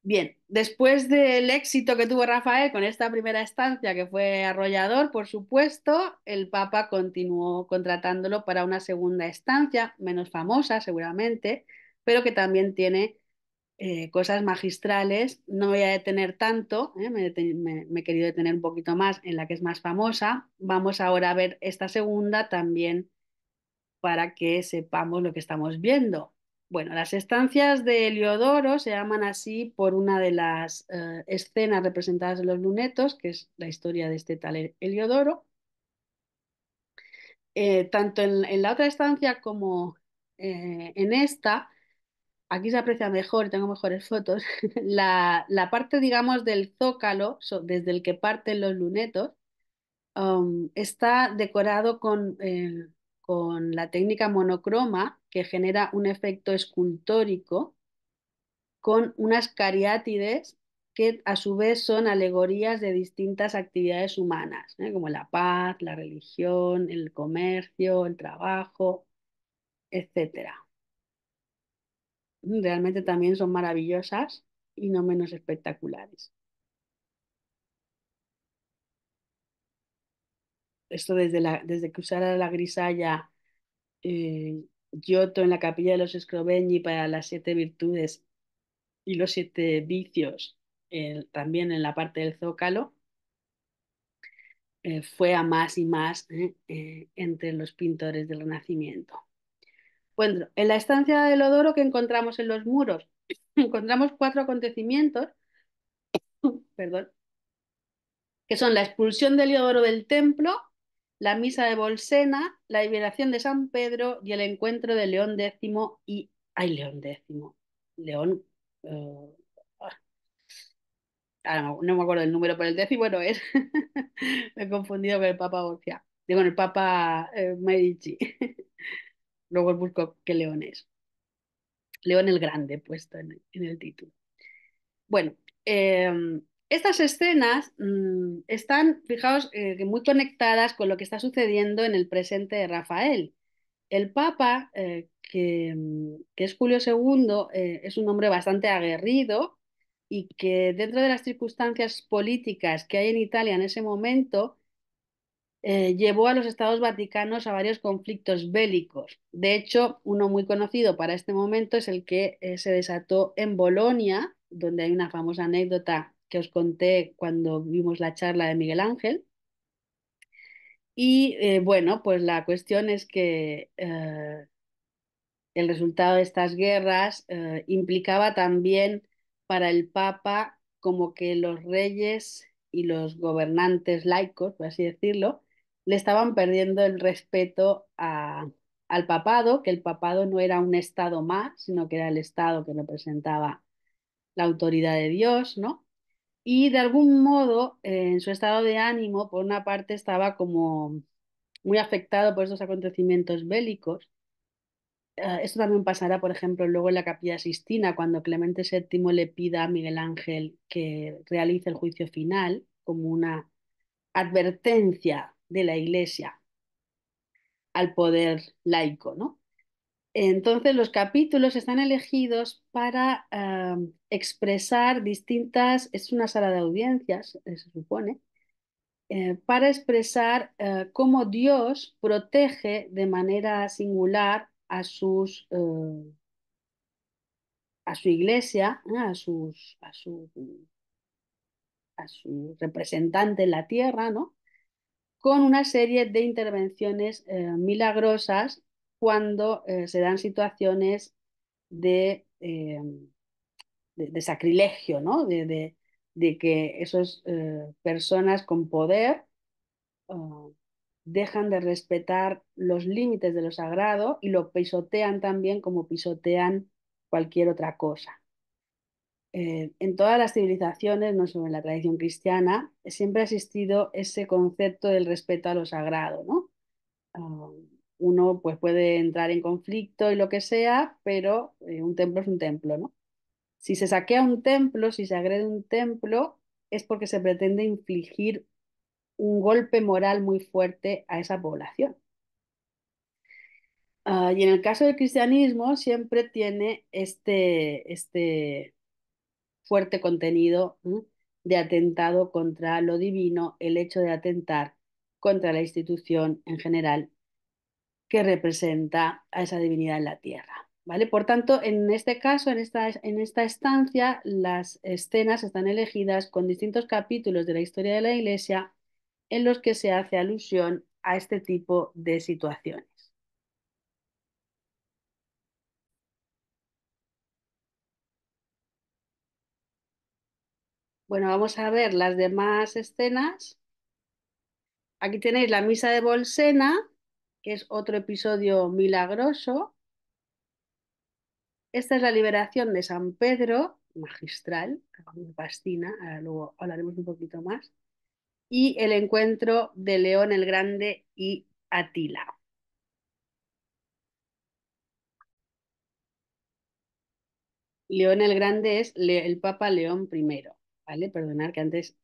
Bien, después del éxito que tuvo Rafael con esta primera estancia, que fue arrollador, por supuesto, el Papa continuó contratándolo para una segunda estancia, menos famosa seguramente, pero que también tiene eh, cosas magistrales. No voy a detener tanto, ¿eh? me he querido detener un poquito más en la que es más famosa. Vamos ahora a ver esta segunda también para que sepamos lo que estamos viendo. Bueno, las estancias de Heliodoro se llaman así por una de las eh, escenas representadas en los lunetos, que es la historia de este tal Heliodoro. Eh, tanto en, la otra estancia como eh, en esta, aquí se aprecia mejor, tengo mejores fotos, [laughs] la, parte, digamos, del zócalo, desde el que parten los lunetos, um, está decorado con con la técnica monocroma que genera un efecto escultórico con unas cariátides que a su vez son alegorías de distintas actividades humanas, ¿eh? como la paz, la religión, el comercio, el trabajo, etc. Realmente también son maravillosas y no menos espectaculares. esto desde, la, desde que usara la grisalla eh, Giotto en la capilla de los Scrovegni para las siete virtudes y los siete vicios, también en la parte del zócalo, eh, fue a más y más eh, eh, entre los pintores del Renacimiento. Bueno, en la estancia del Odoro que encontramos en los muros, [laughs] encontramos cuatro acontecimientos, [coughs] perdón, que son la expulsión del odoro del templo, la misa de Bolsena, la liberación de San Pedro y el encuentro de León X y... ¡Ay, León X! León... Eh, ah. Ah, no, me acuerdo el número, pero el décimo no es. [laughs] me he confundido con el Papa Borja. Digo, con el Papa eh, Medici. [laughs] Luego busco qué León es. León el Grande, puesto en, en el título. Bueno, eh, estas escenas mm, están, fijaos, eh, muy conectadas con lo que está sucediendo en el presente de Rafael. El Papa, eh, mm, que, es Julio II, eh, es un hombre bastante aguerrido y que dentro de las circunstancias políticas que hay en Italia en ese momento, llevó a los estados vaticanos a varios conflictos bélicos. De hecho, uno muy conocido para este momento es el que se desató en Bolonia, donde hay una famosa anécdota que os conté cuando vimos la charla de Miguel Ángel. Y eh, bueno, pues la cuestión es que eh, el resultado de estas guerras eh, implicaba también para el Papa como que los reyes y los gobernantes laicos, por así decirlo, le estaban perdiendo el respeto al papado, que el papado no era un Estado más, sino que era el Estado que representaba la autoridad de Dios, ¿no? Y de algún modo, eh, en su estado de ánimo, por una parte, estaba como muy afectado por estos acontecimientos bélicos. Ah, esto también pasará, por ejemplo, luego en la Capilla Sistina, cuando Clemente VII le pida a Miguel Ángel que realice el juicio final como una advertencia de la Iglesia al poder laico, ¿no? Entonces los capítulos están elegidos para ah, expresar distintas, es una sala de audiencias, eh, se supone, eh, para expresar eh, cómo Dios protege de manera singular a sus a su iglesia, a sus a su representante en la tierra, ¿no? con una serie de intervenciones milagrosas cuando eh, se dan situaciones de, eh, sacrilegio, ¿no? de, que esas eh, personas con poder ah, dejan de respetar los límites de lo sagrado y lo pisotean también como pisotean cualquier otra cosa. en todas las civilizaciones, no solo en la tradición cristiana, siempre ha existido ese concepto del respeto a lo sagrado, ¿no? Ah, uno pues puede entrar en conflicto y lo que sea, pero eh, un templo es un templo, ¿no? Si se saquea un templo, si se agrede un templo, es porque se pretende infligir un golpe moral muy fuerte a esa población. Ah, y en el caso del cristianismo siempre tiene este, este fuerte contenido de atentado contra lo divino, el hecho de atentar contra la institución en general que representa a esa divinidad en la tierra. ¿Vale? Por tanto, en este caso, en esta, en esta estancia, las escenas están elegidas con distintos capítulos de la historia de la Iglesia en los que se hace alusión a este tipo de situaciones. Bueno, vamos a ver las demás escenas. Aquí tenéis la misa de Bolsena, que es otro episodio milagroso. Esta es la liberación de San Pedro, magistral, me fascina, ahora luego hablaremos un poquito más, y el encuentro de León el Grande y Atila. León el Grande es el Papa León I, ¿vale? Perdonar que antes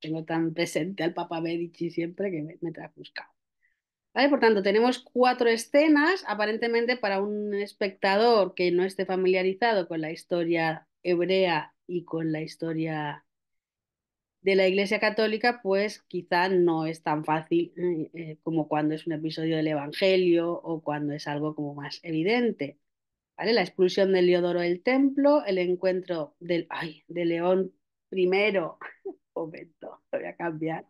tengo tan presente al Papa Medici siempre que me, me buscado por tanto, tenemos cuatro escenas, aparentemente para un espectador que no esté familiarizado con la historia hebrea y con la historia de la Iglesia Católica, pues quizá no es tan fácil eh, eh, como cuando es un episodio del Evangelio o cuando es algo como más evidente. ¿Vale? La expulsión de Leodoro del templo, el encuentro del, ay, de León I, [laughs] momento, voy a cambiar,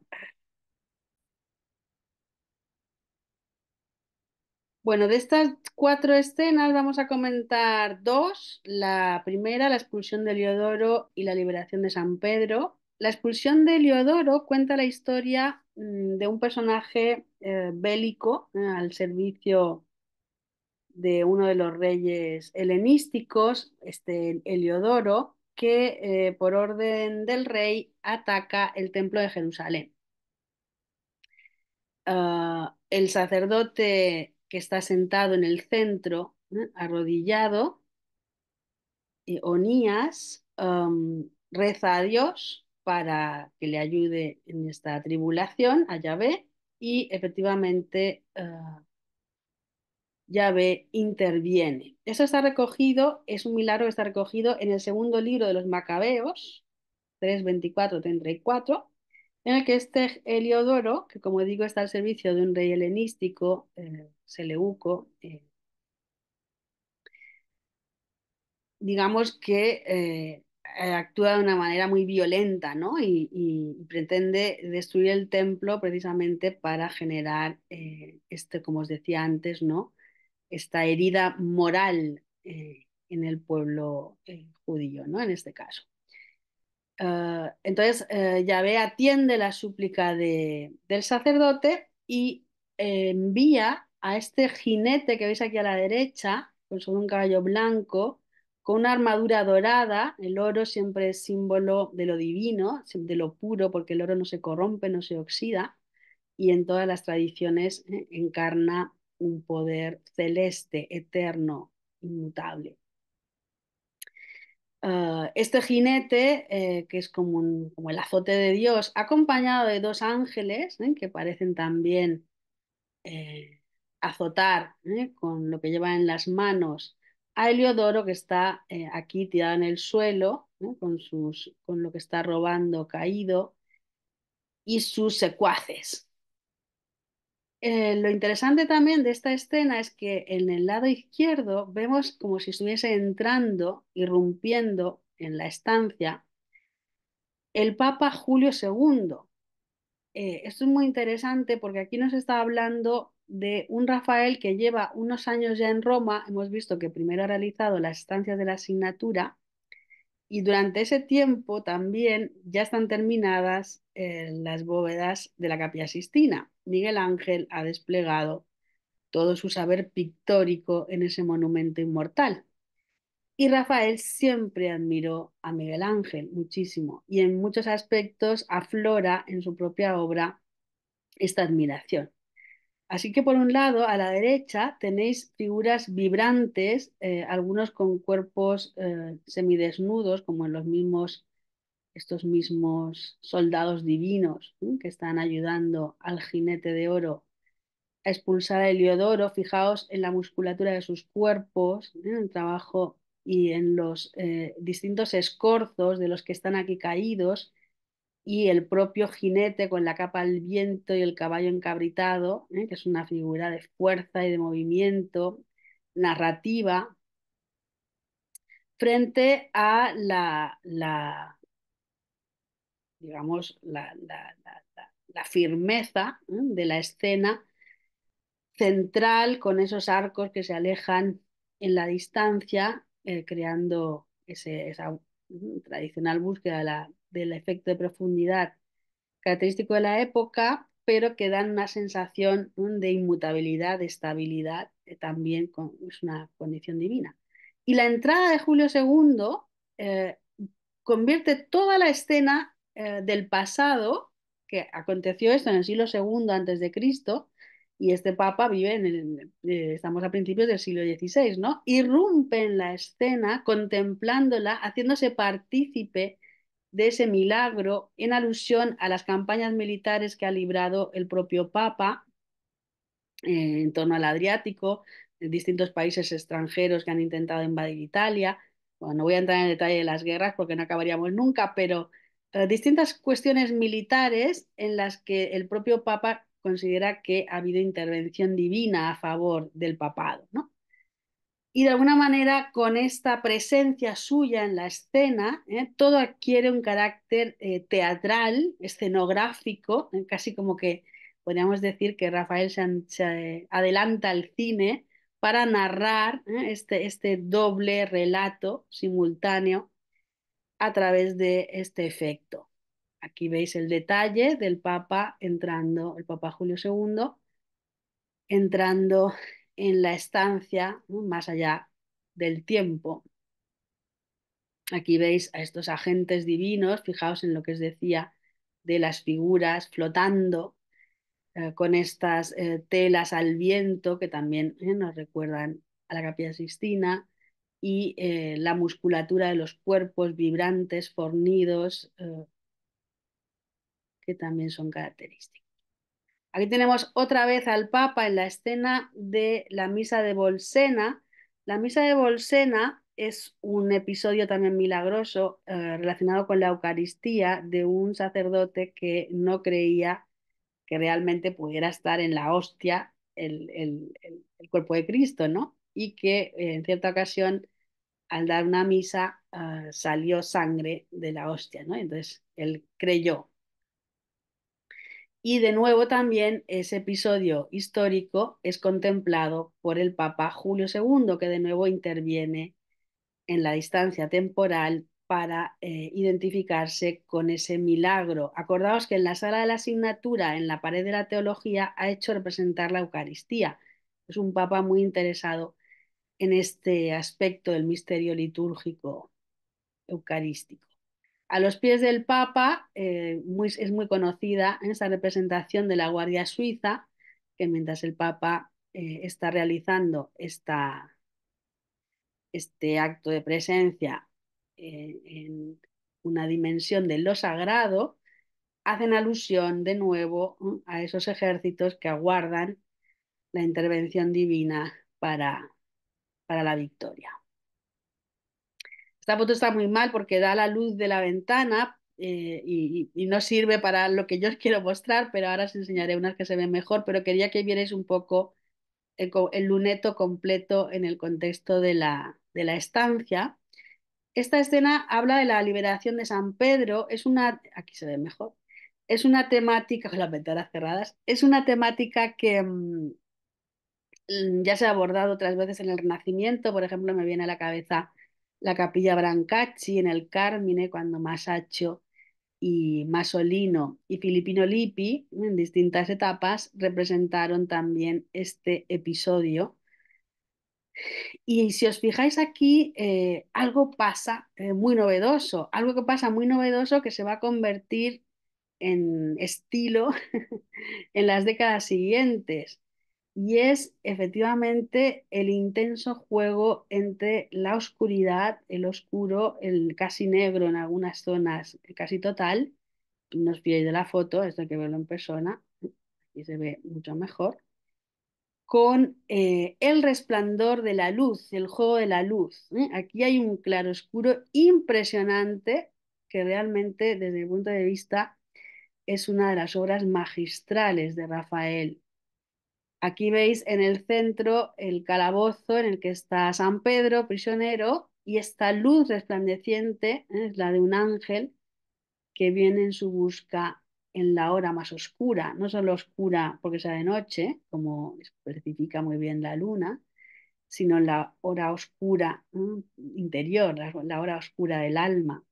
Bueno, de estas cuatro escenas vamos a comentar dos. La primera, la expulsión de Heliodoro y la liberación de San Pedro. La expulsión de Heliodoro cuenta la historia mm, de un personaje eh, bélico eh, al servicio de uno de los reyes helenísticos, este Heliodoro, que eh, por orden del rey ataca el templo de Jerusalén. Ah, el sacerdote que está sentado en el centro, ¿eh? arrodillado, y eh, Onías reza a Dios para que le ayude en esta tribulación a Yahvé y efectivamente ah, Yahvé interviene. Eso está recogido, es un milagro que está recogido en el segundo libro de los Macabeos, 324 34, en el que este Heliodoro, que como digo está al servicio de un rey helenístico, eh, Seleuco, eh, digamos que eh, actúa de una manera muy violenta, ¿no? Y, pretende destruir el templo precisamente para generar, eh, este, como os decía antes, ¿no? Esta herida moral en el pueblo judío, ¿no? En este caso. entonces, Yahvé atiende la súplica del sacerdote y envía a este jinete que veis aquí a la derecha, pues con sobre un caballo blanco, con una armadura dorada, el oro siempre es símbolo de lo divino, de lo puro, porque el oro no se corrompe, no se oxida, y en todas las tradiciones eh, encarna un poder celeste, eterno, inmutable. Ah, este jinete, eh, que es como, el azote de Dios, acompañado de dos ángeles, eh, que parecen también azotar ¿eh? con lo que lleva en las manos a Heliodoro, que está eh, aquí tirado en el suelo, ¿eh? con, sus, con lo que está robando caído, y sus secuaces. lo interesante también de esta escena es que en el lado izquierdo vemos como si estuviese entrando, irrumpiendo en la estancia, el Papa Julio II. esto es muy interesante porque aquí nos está hablando de un Rafael que lleva unos años ya en Roma. Hemos visto que primero ha realizado las estancias de la asignatura y durante ese tiempo también ya están terminadas eh, las bóvedas de la Capilla Sistina. Miguel Ángel ha desplegado todo su saber pictórico en ese monumento inmortal. Y Rafael siempre admiró a Miguel Ángel muchísimo y en muchos aspectos aflora en su propia obra esta admiración. Así que por un lado, a la derecha tenéis figuras vibrantes, eh, algunos con cuerpos eh, semidesnudos, como en los mismos, estos mismos soldados divinos que están ayudando al jinete de oro a expulsar a Heliodoro. Fijaos en la musculatura de sus cuerpos, en el trabajo y en los eh, distintos escorzos de los que están aquí caídos y el propio jinete con la capa al viento y el caballo encabritado, ¿eh? que es una figura de fuerza y de movimiento, narrativa, frente a la, digamos, la, firmeza ¿eh? de la escena central con esos arcos que se alejan en la distancia, eh, creando esa tradicional búsqueda de la, del efecto de profundidad característico de la época, pero que dan una sensación mm, de inmutabilidad, de estabilidad, eh, también es una condición divina. Y la entrada de Julio II eh, convierte toda la escena eh, del pasado, que aconteció esto en el siglo II antes de Cristo, y este papa vive en estamos a principios del siglo XVI, ¿no? Irrumpe en la escena contemplándola, haciéndose partícipe de ese milagro en alusión a las campañas militares que ha librado el propio Papa eh, en torno al Adriático, en distintos países extranjeros que han intentado invadir Italia. Bueno, no voy a entrar en detalle de las guerras porque no acabaríamos nunca, pero eh, distintas cuestiones militares en las que el propio Papa considera que ha habido intervención divina a favor del papado, ¿no? y de alguna manera con esta presencia suya en la escena, ¿eh? todo adquiere un carácter eh, teatral, escenográfico, ¿eh? casi como que podríamos decir que Rafael se, adelanta al cine para narrar este, este doble relato simultáneo a través de este efecto. Aquí veis el detalle del Papa entrando, el Papa Julio II, entrando en la estancia más allá del tiempo. Aquí veis a estos agentes divinos, fijaos en lo que os decía de las figuras flotando eh, con estas eh, telas al viento que también eh, nos recuerdan a la capilla Sistina y la musculatura de los cuerpos vibrantes, fornidos, que también son características. Aquí tenemos otra vez al Papa en la escena de la misa de Bolsena. La misa de Bolsena es un episodio también milagroso eh, relacionado con la Eucaristía de un sacerdote que no creía que realmente pudiera estar en la hostia el, cuerpo de Cristo, ¿no? Y que eh, en cierta ocasión, al dar una misa, ah, salió sangre de la hostia, ¿no? Entonces él creyó y de nuevo también ese episodio histórico es contemplado por el Papa Julio II, que de nuevo interviene en la distancia temporal para eh, identificarse con ese milagro. Acordaos que en la sala de la asignatura, en la pared de la teología, ha hecho representar la Eucaristía. Es un papa muy interesado en este aspecto del misterio litúrgico eucarístico. A los pies del Papa eh, es muy conocida esa representación de la Guardia Suiza, que mientras el Papa eh, está realizando este acto de presencia eh, en una dimensión de lo sagrado, hacen alusión de nuevo a esos ejércitos que aguardan la intervención divina para, para la victoria. Esta foto está muy mal porque da la luz de la ventana eh, y, no sirve para lo que yo os [laughs] quiero mostrar, pero ahora os enseñaré unas que se ven mejor, pero quería que vierais un poco el, luneto completo en el contexto de la, estancia. Esta escena habla de la liberación de San Pedro, es una, aquí se ve mejor, es una temática, [laughs] las ventanas cerradas, es una temática que mm, ya se ha abordado otras veces en el Renacimiento, por ejemplo, me viene a la cabeza la capilla Brancacci en el Carmine cuando Masaccio y Masolino y Filippino Lippi en distintas etapas representaron también este episodio. Y si os fijáis aquí, eh, algo pasa eh, muy novedoso, algo que pasa muy novedoso que se va a convertir en estilo [laughs] en las décadas siguientes y es efectivamente el intenso juego entre la oscuridad, el oscuro, el casi negro en algunas zonas, casi total. No os pilléis de la foto, esto hay que verlo en persona, aquí se ve mucho mejor, con eh, el resplandor de la luz, el juego de la luz. ¿eh? Aquí hay un claroscuro impresionante que realmente desde mi punto de vista es una de las obras magistrales de Rafael. Aquí veis en el centro el calabozo en el que está San Pedro, prisionero, y esta luz resplandeciente es ¿eh? la de un ángel que viene en su busca en la hora más oscura, no solo oscura porque sea de noche, como especifica muy bien la luna, sino en la hora oscura ¿eh? interior, la hora oscura del alma,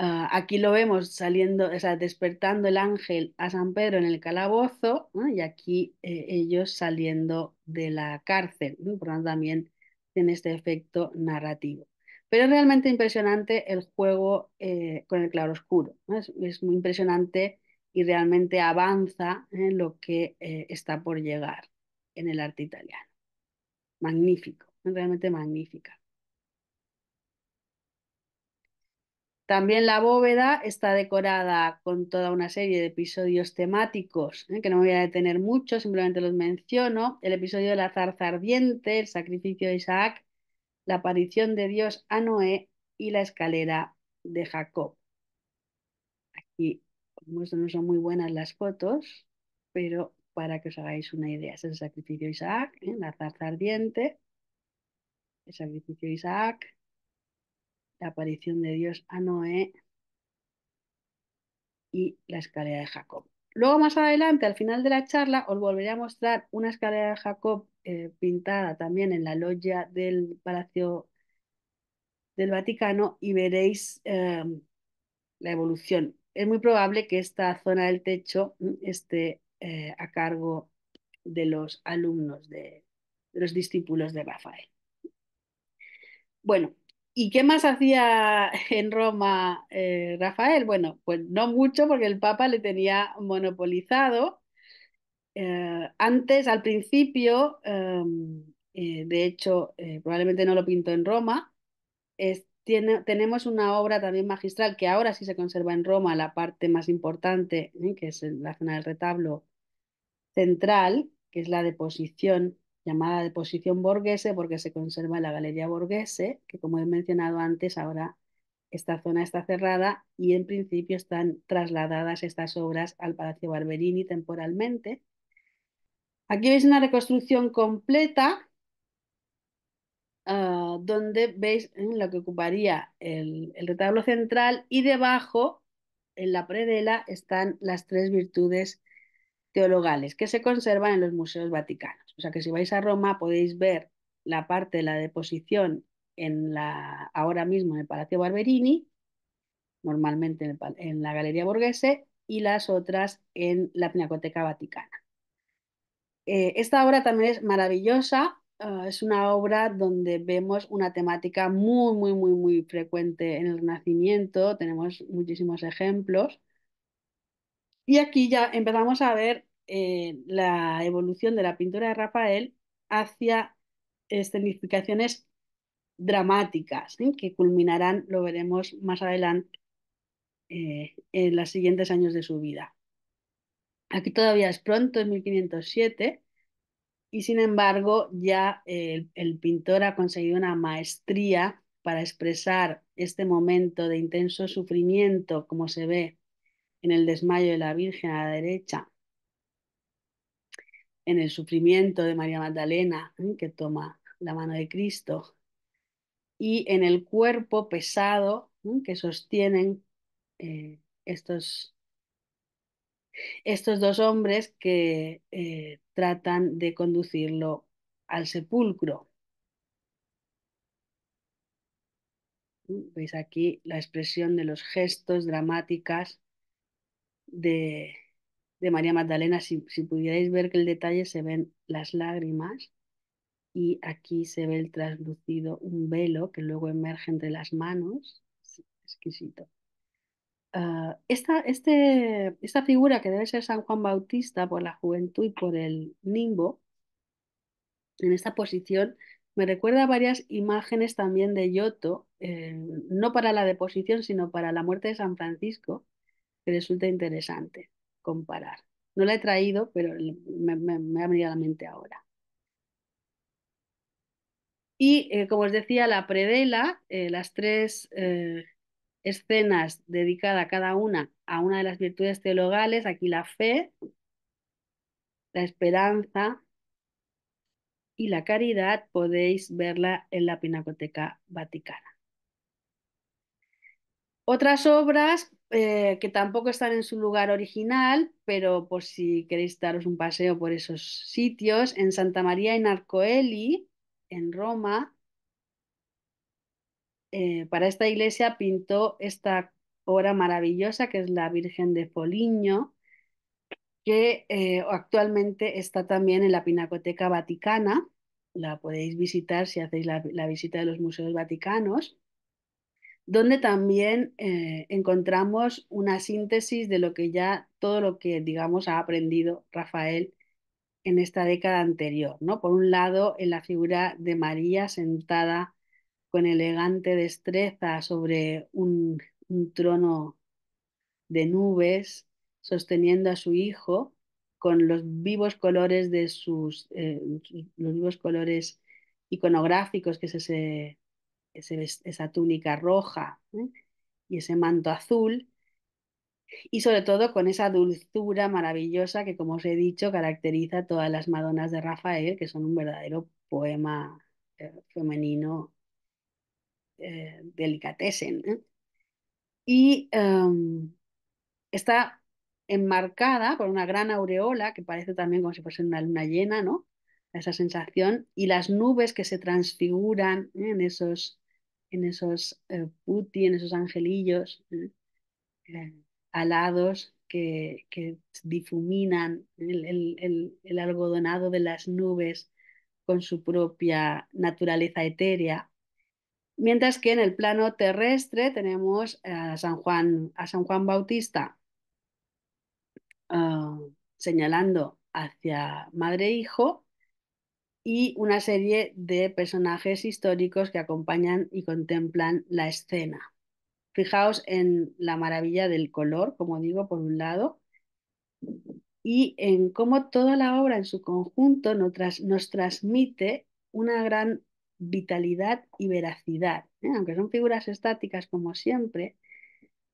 Ah, aquí lo vemos saliendo, despertando el ángel a San Pedro en el calabozo y aquí eh, ellos saliendo de la cárcel. Por lo tanto, también tiene este efecto narrativo. Pero es realmente impresionante el juego eh, con el claroscuro. Es, muy impresionante y realmente avanza en lo que eh, está por llegar en el arte italiano. Magnífico, realmente magnífica. También la bóveda está decorada con toda una serie de episodios temáticos, ¿eh? que no voy a detener mucho, simplemente los menciono. El episodio de la zarza ardiente, el sacrificio de Isaac, la aparición de Dios a Noé y la escalera de Jacob. Aquí, como esto no son muy buenas las fotos, pero para que os hagáis una idea, es el sacrificio de Isaac, ¿eh? la zarza ardiente, el sacrificio de Isaac, la aparición de Dios a Noé y la escalera de Jacob. Luego más adelante, al final de la charla, os volveré a mostrar una escalera de Jacob eh, pintada también en la loya del Palacio del Vaticano y veréis em, la evolución. Es muy probable que esta zona del techo mm, esté eh, a cargo de los alumnos, de, de los discípulos de Rafael. Bueno, ¿Y qué más hacía [laughs] en Roma eh, Rafael? Bueno, pues no mucho porque el Papa le tenía monopolizado. Eh, antes, al principio, em, eh, de hecho, probablemente no lo pintó en Roma, tenemos una obra también magistral que ahora sí se conserva en Roma, la parte más importante, que es la zona del retablo central, que es la deposición llamada de posición borghese porque se conserva la Galería Borghese, que como he mencionado antes, ahora esta zona está cerrada y en principio están trasladadas estas obras al Palacio Barberini temporalmente. Aquí veis una reconstrucción completa ah, donde veis lo que ocuparía el, el retablo central y debajo en la predela están las tres virtudes teologales que se conservan en los museos vaticanos. O sea que si vais a Roma podéis ver la parte de la deposición en la, ahora mismo en el Palacio Barberini, normalmente en, la Galería Borghese, y las otras en la Pinacoteca Vaticana. Eh, esta obra también es maravillosa, eh, es una obra donde vemos una temática muy, muy, muy, muy frecuente en el Renacimiento, tenemos muchísimos ejemplos y aquí ya empezamos a ver eh, la evolución de la pintura de Rafael hacia escenificaciones dramáticas, que culminarán, lo veremos más adelante, eh, en los siguientes años de su vida. Aquí todavía es pronto, en 1507, y sin embargo ya el pintor ha conseguido una maestría para expresar este momento de intenso sufrimiento, como se ve en el desmayo de la Virgen a la derecha, en el sufrimiento de María Magdalena, ¿eh? que toma la mano de Cristo, y en el cuerpo pesado ¿eh? que sostienen eh, estos, estos, dos hombres que tratan de conducirlo al sepulcro. Veis aquí la expresión de los gestos dramáticas de, de María Magdalena, si, pudierais ver que el detalle se ven las lágrimas y aquí se ve el traslucido, un velo que luego emerge entre las manos. exquisito. Ah, esta, este, esta figura que debe ser San Juan Bautista por la juventud y por el nimbo, en esta posición me recuerda varias imágenes también de Yoto eh, no para la deposición, sino para la muerte de San Francisco, que resulta interesante comparar. No la he traído, pero me, ha venido a la mente ahora. Y eh, como os decía, la predela, eh, las tres eh, escenas dedicadas cada una a una de las virtudes teologales, aquí la fe, la esperanza y la caridad, podéis verla en la Pinacoteca Vaticana. Otras obras eh, que tampoco están en su lugar original, pero por si queréis daros un paseo por esos sitios, en Santa María en Arcoeli, en Roma, eh, para esta iglesia pintó esta obra maravillosa que es la Virgen de Poliño, que eh, actualmente está también en la Pinacoteca Vaticana. La podéis visitar si hacéis la visita de los museos vaticanos donde también eh, encontramos una síntesis de lo que ya todo lo que, digamos, ha aprendido Rafael en esta década anterior, ¿no? Por un lado, en la figura de María sentada con elegante destreza sobre un, trono de nubes, sosteniendo a su hijo con los vivos colores de sus, eh, los vivos colores iconográficos que se esa túnica roja ¿eh? y ese manto azul, y sobre todo con esa dulzura maravillosa que, como os he dicho, caracteriza todas las Madonas de Rafael, que son un verdadero poema eh, femenino eh, delicatessen. ¿eh? Y em, está enmarcada por una gran aureola que parece también como si fuese una luna llena, ¿no? Esa sensación y las nubes que se transfiguran en esos en esos eh, puti, en esos angelillos eh, alados que, difuminan el, algodonado de las nubes con su propia naturaleza etérea. Mientras que en el plano terrestre tenemos a San Juan, a San Juan Bautista ah, señalando hacia madre-hijo e y una serie de personajes históricos que acompañan y contemplan la escena. Fijaos en la maravilla del color, como digo, por un lado, y en cómo toda la obra en su conjunto nos, transmite una gran vitalidad y veracidad. ¿eh? Aunque son figuras estáticas como siempre,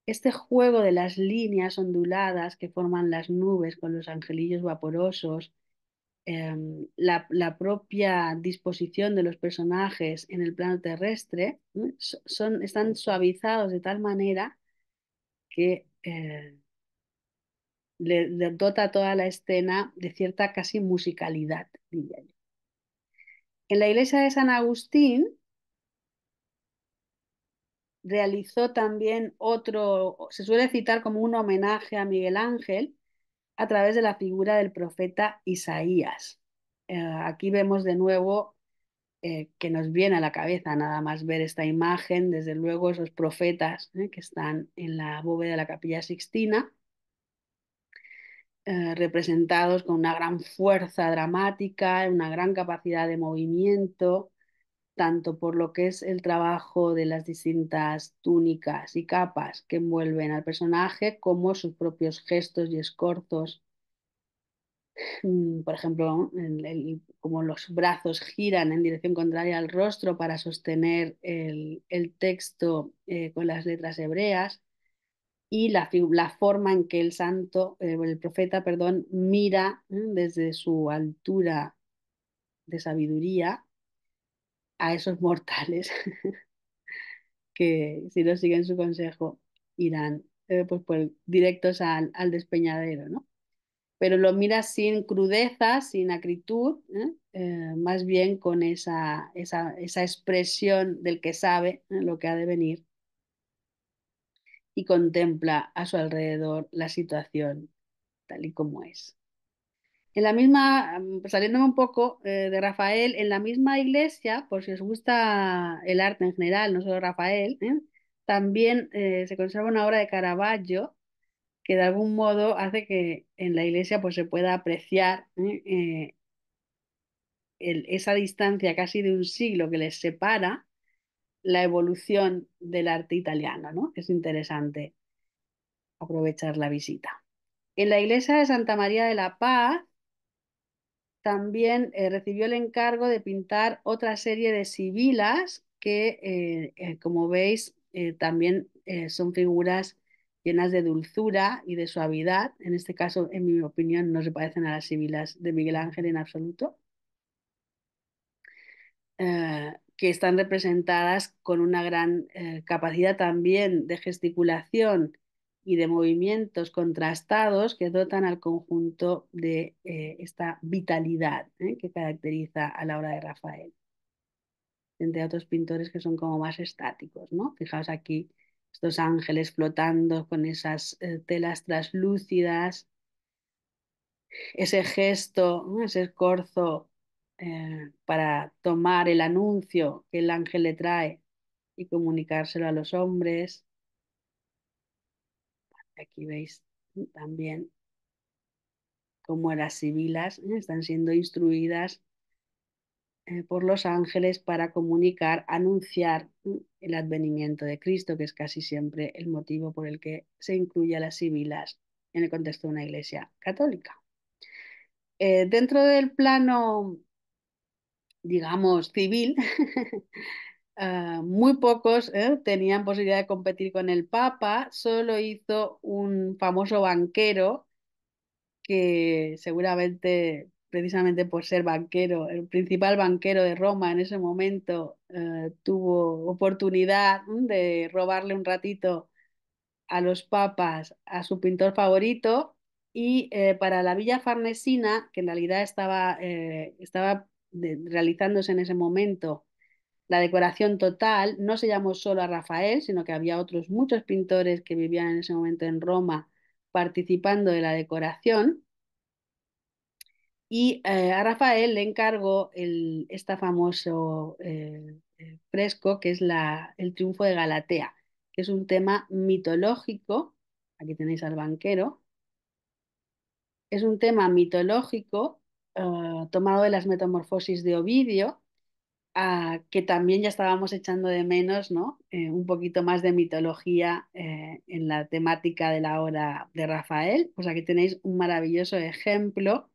este juego de las líneas onduladas que forman las nubes con los angelillos vaporosos, Em, la, propia disposición de los personajes en el plano terrestre son, están suavizados de tal manera que eh, le, dota toda la escena de cierta casi musicalidad, En la iglesia de San Agustín realizó también otro, se suele citar como un homenaje a Miguel Ángel, a través de la figura del profeta Isaías. Eh, aquí vemos de nuevo eh, que nos viene a la cabeza nada más ver esta imagen, desde luego esos profetas eh, que están en la bóveda de la capilla Sixtina, representados con una gran fuerza dramática, una gran capacidad de movimiento, tanto por lo que es el trabajo de las distintas túnicas y capas que envuelven al personaje, como sus propios gestos y escortos, mm, Por ejemplo, como los brazos giran en dirección contraria al rostro para sostener el, texto eh, con las letras hebreas y la, la, forma en que el santo, eh, el profeta, perdón, mira mm, desde su altura de sabiduría a esos mortales [laughs] que si no siguen su consejo irán eh, pues, directos al, despeñadero, ¿no? Pero lo mira sin crudeza, sin acritud, ¿eh? Eh, más bien con esa, esa, esa, expresión del que sabe lo que ha de venir y contempla a su alrededor la situación tal y como es. En la misma, saliéndome un poco eh, de Rafael, en la misma iglesia, por si os gusta el arte en general, no solo Rafael, ¿eh? también eh, se conserva una obra de Caravaggio que de algún modo hace que en la iglesia pues, se pueda apreciar esa distancia casi de un siglo que les separa la evolución del arte italiano, ¿no? Es interesante aprovechar la visita. En la iglesia de Santa María de la Paz también eh, recibió el encargo de pintar otra serie de sibilas que, eh, eh, como veis, también son figuras llenas de dulzura y de suavidad. En este caso, en mi opinión, no se parecen a las sibilas de Miguel Ángel en absoluto. que están representadas con una gran capacidad también de gesticulación y de movimientos contrastados que dotan al conjunto de eh, esta vitalidad ¿eh? que caracteriza a la obra de Rafael, entre otros pintores que son como más estáticos. ¿no? Fijaos aquí estos ángeles flotando con esas eh, telas traslúcidas, ese gesto, ese escorzo para tomar el anuncio que el ángel le trae y comunicárselo a los hombres Aquí veis también cómo las sibilas están siendo instruidas eh, por los ángeles para comunicar, anunciar mm, el advenimiento de Cristo, que es casi siempre el motivo por el que se incluye a las sibilas en el contexto de una iglesia católica. Eh, dentro del plano, digamos, civil, [laughs] Ah, muy pocos ¿eh? tenían posibilidad de competir con el Papa, solo hizo un famoso banquero que seguramente, precisamente por ser banquero, el principal banquero de Roma en ese momento, eh, tuvo oportunidad de robarle un ratito a los papas, a su pintor favorito, y eh, para la Villa Farnesina, que en realidad estaba, estaba realizándose en ese momento, la decoración total no se llamó solo a Rafael, sino que había otros muchos pintores que vivían en ese momento en Roma participando de la decoración. Y eh, a Rafael le encargó el, este famoso eh, eh, fresco que es el triunfo de Galatea, que es un tema mitológico. Aquí tenéis al banquero. Es un tema mitológico tomado de las metamorfosis de Ovidio que también ya estábamos echando de menos, ¿no? Eh, un poquito más de mitología eh, en la temática de la obra de Rafael. Pues aquí tenéis un maravilloso ejemplo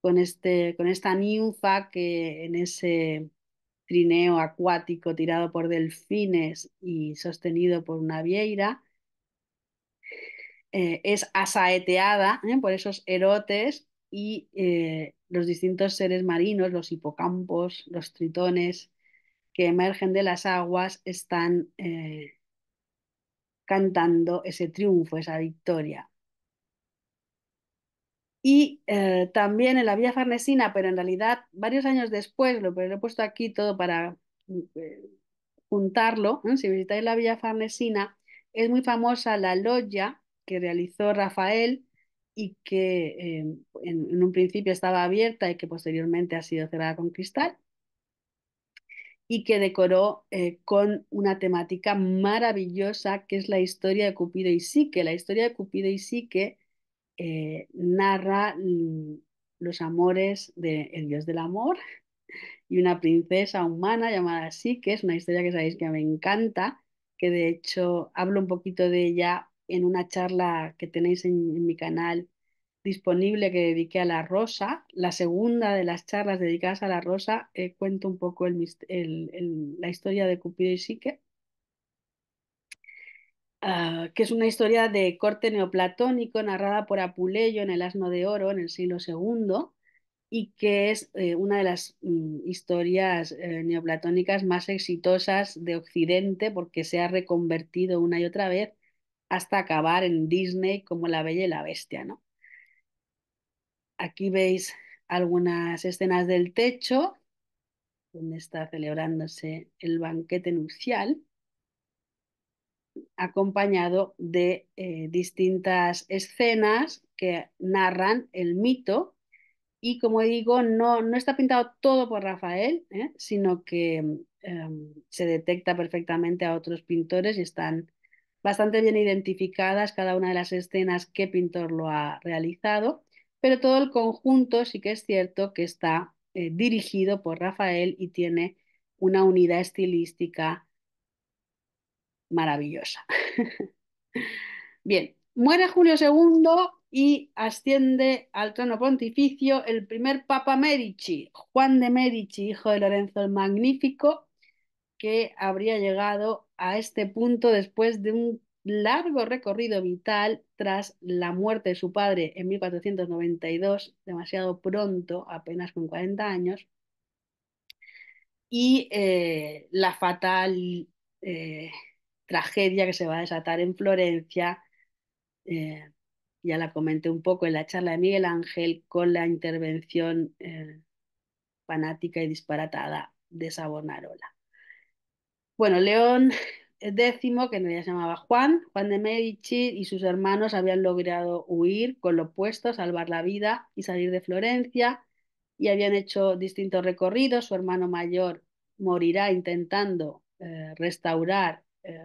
con, este, con esta ninfa que en ese trineo acuático tirado por delfines y sostenido por una vieira, eh, es asaeteada por esos erotes y eh, los distintos seres marinos, los hipocampos, los tritones que emergen de las aguas están eh, cantando ese triunfo, esa victoria. Y eh, también en la Villa Farnesina, pero en realidad varios años después, lo, pero he puesto aquí todo para juntarlo, si visitáis la Villa Farnesina, es muy famosa la loya que realizó Rafael y que eh, en, un principio estaba abierta y que posteriormente ha sido cerrada con cristal y que decoró eh, con una temática maravillosa que es la historia de Cupido y Psique. La historia de Cupido y Psique eh, narra los amores del dios del amor [laughs] y una princesa humana llamada Psique. Es una historia que sabéis que me encanta, que de hecho hablo un poquito de ella en una charla que tenéis en, mi canal disponible que dediqué a la rosa, la segunda de las charlas dedicadas a la rosa, eh, cuento un poco la historia de Cupido y Psique, ah, que es una historia de corte neoplatónico narrada por Apuleyo en El Asno de Oro en el siglo II y que es eh, una de las mm, historias eh, neoplatónicas más exitosas de Occidente porque se ha reconvertido una y otra vez hasta acabar en Disney como La Bella y la Bestia, ¿no? Aquí veis algunas escenas del techo, donde está celebrándose el banquete nupcial, acompañado de eh, distintas escenas que narran el mito. Y como digo, no, no está pintado todo por Rafael, ¿eh? sino que em, se detecta perfectamente a otros pintores y están bastante bien identificadas cada una de las escenas, que pintor lo ha realizado, pero todo el conjunto sí que es cierto que está eh, dirigido por Rafael y tiene una unidad estilística maravillosa. [laughs] bien, muere Julio II y asciende al trono pontificio el primer Papa Medici, Juan de Medici, hijo de Lorenzo el Magnífico, que habría llegado a este punto después de un largo recorrido vital tras la muerte de su padre en 1492, demasiado pronto, apenas con 40 años, y eh, la fatal eh, tragedia que se va a desatar en Florencia. Eh, ya la comenté un poco en la charla de Miguel Ángel con la intervención fanática y disparatada de Savonarola. Bueno, León X, que en realidad se llamaba Juan, Juan de Medici y sus hermanos habían logrado huir con lo opuesto, salvar la vida y salir de Florencia, y habían hecho distintos recorridos. Su hermano mayor morirá intentando eh, restaurar eh,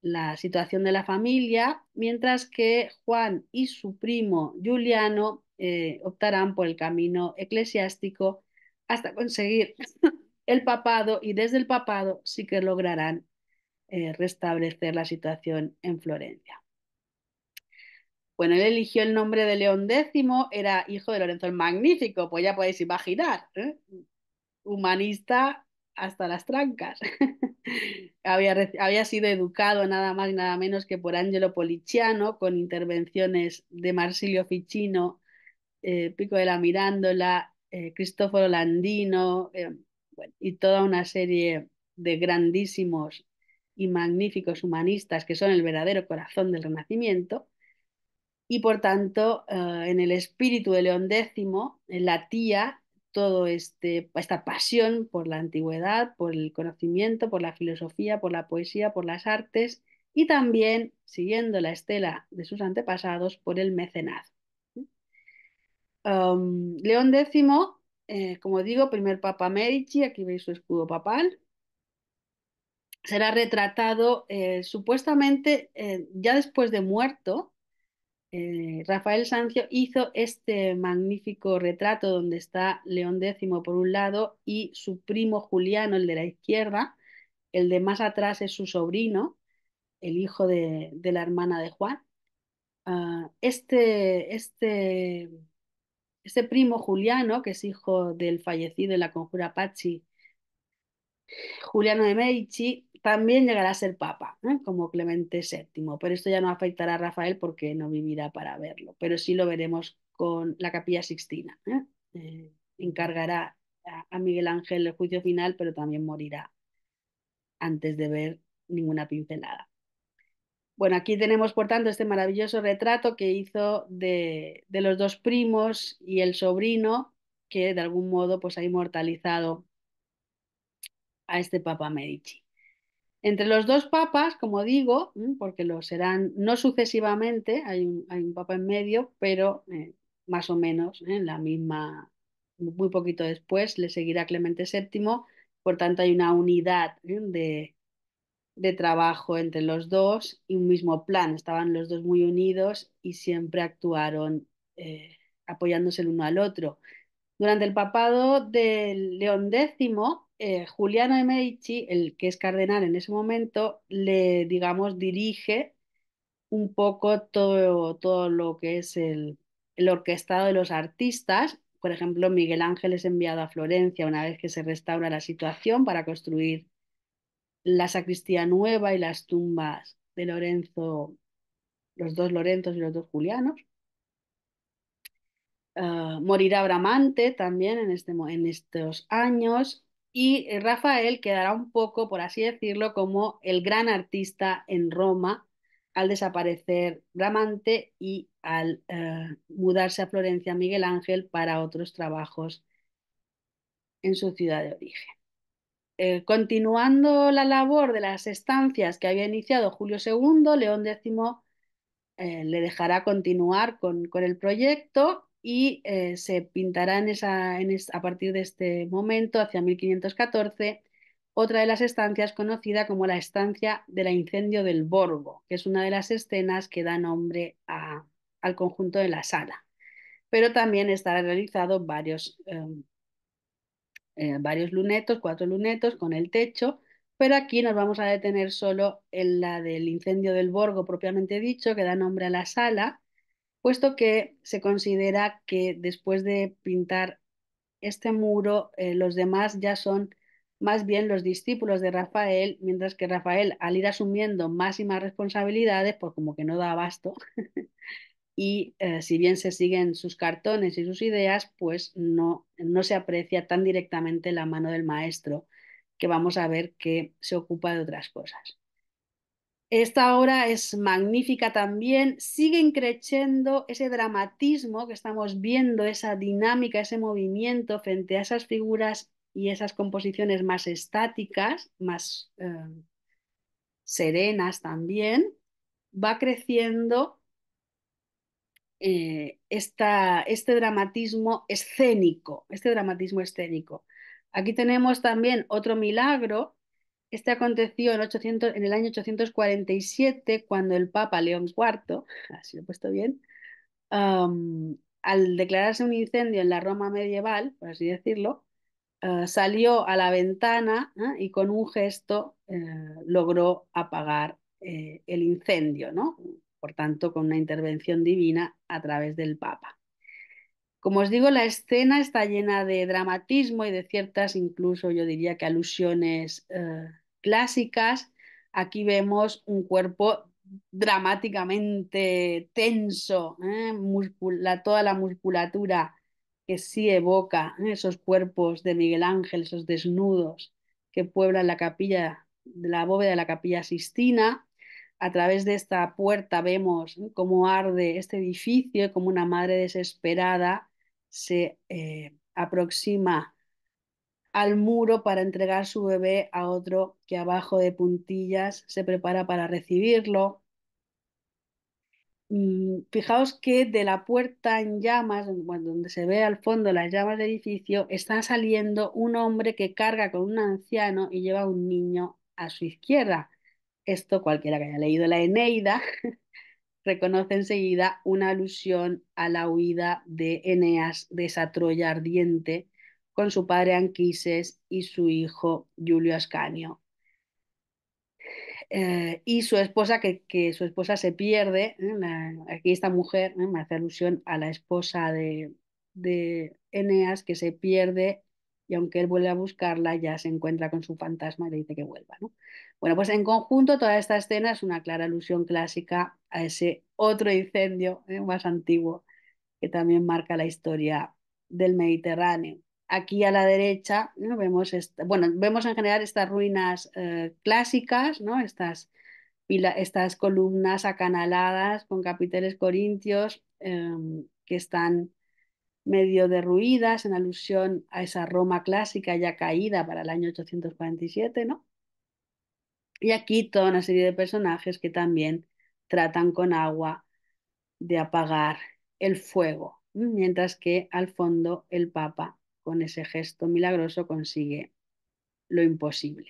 la situación de la familia, mientras que Juan y su primo Juliano eh, optarán por el camino eclesiástico hasta conseguir [laughs] el papado y desde el papado sí que lograrán eh, restablecer la situación en Florencia. Bueno, él eligió el nombre de León X, era hijo de Lorenzo el Magnífico, pues ya podéis imaginar, ¿eh? humanista hasta las trancas. [laughs] había, sido educado nada más y nada menos que por Angelo Policiano, con intervenciones de Marsilio Ficino, eh, Pico de la Mirándola, Cristóforo Landino, y toda una serie de grandísimos y magníficos humanistas que son el verdadero corazón del Renacimiento. Y por tanto, eh, en el espíritu de León X eh, latía toda este, esta pasión por la antigüedad, por el conocimiento, por la filosofía, por la poesía, por las artes y también, siguiendo la estela de sus antepasados, por el mecenazgo. Um, León X eh, como digo, primer Papa Merici aquí veis su escudo papal, será retratado eh, supuestamente eh, ya después de muerto. Rafael Sancio hizo este magnífico retrato donde está León X por un lado y su primo Juliano, el de la izquierda, el de más atrás es su sobrino, el hijo de, la hermana de Juan. Ah, este, este ese primo Juliano, que es hijo del fallecido en la conjura Pachi, Juliano de Medici, también llegará a ser papa, ¿eh? como Clemente VII, pero esto ya no afectará a Rafael porque no vivirá para verlo, pero sí lo veremos con la capilla sixtina. ¿eh? Eh, encargará a Miguel Ángel el juicio final, pero también morirá antes de ver ninguna pincelada. Bueno, aquí tenemos, por tanto, este maravilloso retrato que hizo de, los dos primos y el sobrino, que de algún modo pues, ha inmortalizado a este Papa Medici. Entre los dos papas, como digo, porque lo serán no sucesivamente, hay un, hay papa en medio, pero eh, más o menos ¿eh? en la misma, muy poquito después, le seguirá Clemente VII, por tanto hay una unidad de, de trabajo entre los dos y un mismo plan. Estaban los dos muy unidos y siempre actuaron eh, apoyándose el uno al otro. Durante el papado de León X, eh, Juliano de Medici, el que es cardenal en ese momento, le, digamos, dirige un poco todo, todo lo que es el, el orquestado de los artistas. Por ejemplo, Miguel Ángel es enviado a Florencia una vez que se restaura la situación para construir la sacristía nueva y las tumbas de Lorenzo, los dos Lorenzos y los dos Julianos. Ah, morirá Bramante también en, este, en estos años y eh, Rafael quedará un poco, por así decirlo, como el gran artista en Roma al desaparecer Bramante y al eh, mudarse a Florencia Miguel Ángel para otros trabajos en su ciudad de origen. Eh, continuando la labor de las estancias que había iniciado Julio II, León X eh, le dejará continuar con, el proyecto y eh, se pintará esa, a partir de este momento, hacia 1514, otra de las estancias conocida como la estancia del incendio del Borgo, que es una de las escenas que da nombre al conjunto de la sala. Pero también estará realizado varios eh, varios lunetos, cuatro lunetos con el techo, pero aquí nos vamos a detener solo en la del incendio del Borgo propiamente dicho, que da nombre a la sala, puesto que se considera que después de pintar este muro, eh, los demás ya son más bien los discípulos de Rafael, mientras que Rafael, al ir asumiendo más y más responsabilidades, pues como que no da abasto, [laughs] y eh, si bien se siguen sus cartones y sus ideas, pues no, no se aprecia tan directamente la mano del maestro, que vamos a ver que se ocupa de otras cosas. Esta obra es magnífica también, siguen creciendo ese dramatismo que estamos viendo, esa dinámica, ese movimiento frente a esas figuras y esas composiciones más estáticas, más eh, serenas también, va creciendo eh, este dramatismo escénico, este dramatismo escénico. Aquí tenemos también otro milagro. Este aconteció en, 800, en el año 847, cuando el Papa León IV, [laughs] así lo he puesto bien, al declararse un incendio en la Roma medieval, por así decirlo, ah, salió a la ventana ah, y con un gesto eh, logró apagar eh, el incendio, ¿no? por tanto con una intervención divina a través del Papa. Como os digo, la escena está llena de dramatismo y de ciertas, incluso yo diría que alusiones eh, clásicas. Aquí vemos un cuerpo dramáticamente tenso, eh, toda la musculatura que sí evoca eh, esos cuerpos de Miguel Ángel, esos desnudos que pueblan la capilla, la bóveda de la capilla Sistina a través de esta puerta vemos cómo arde este edificio y cómo una madre desesperada se eh, aproxima al muro para entregar su bebé a otro que abajo de puntillas se prepara para recibirlo. Mm, fijaos que de la puerta en llamas, donde se ve al fondo las llamas del edificio, está saliendo un hombre que carga con un anciano y lleva un niño a su izquierda. Esto cualquiera que haya leído la Eneida [laughs] reconoce enseguida una alusión a la huida de Eneas de esa Troya ardiente con su padre Anquises y su hijo Julio Ascanio. Eh, y su esposa, que, que, su esposa se pierde, ¿eh? aquí esta mujer ¿eh? me hace alusión a la esposa de, de Eneas, que se pierde y aunque él vuelve a buscarla, ya se encuentra con su fantasma y le dice que vuelva. ¿no? Bueno, pues en conjunto toda esta escena es una clara alusión clásica a ese otro incendio ¿eh? más antiguo que también marca la historia del Mediterráneo. Aquí a la derecha vemos, bueno, vemos en general estas ruinas eh, clásicas, ¿no? estas, estas columnas acanaladas con capiteles corintios em, que están medio derruidas en alusión a esa Roma clásica ya caída para el año 847, ¿no? Y aquí toda una serie de personajes que también tratan con agua de apagar el fuego, mientras que al fondo el Papa, con ese gesto milagroso, consigue lo imposible.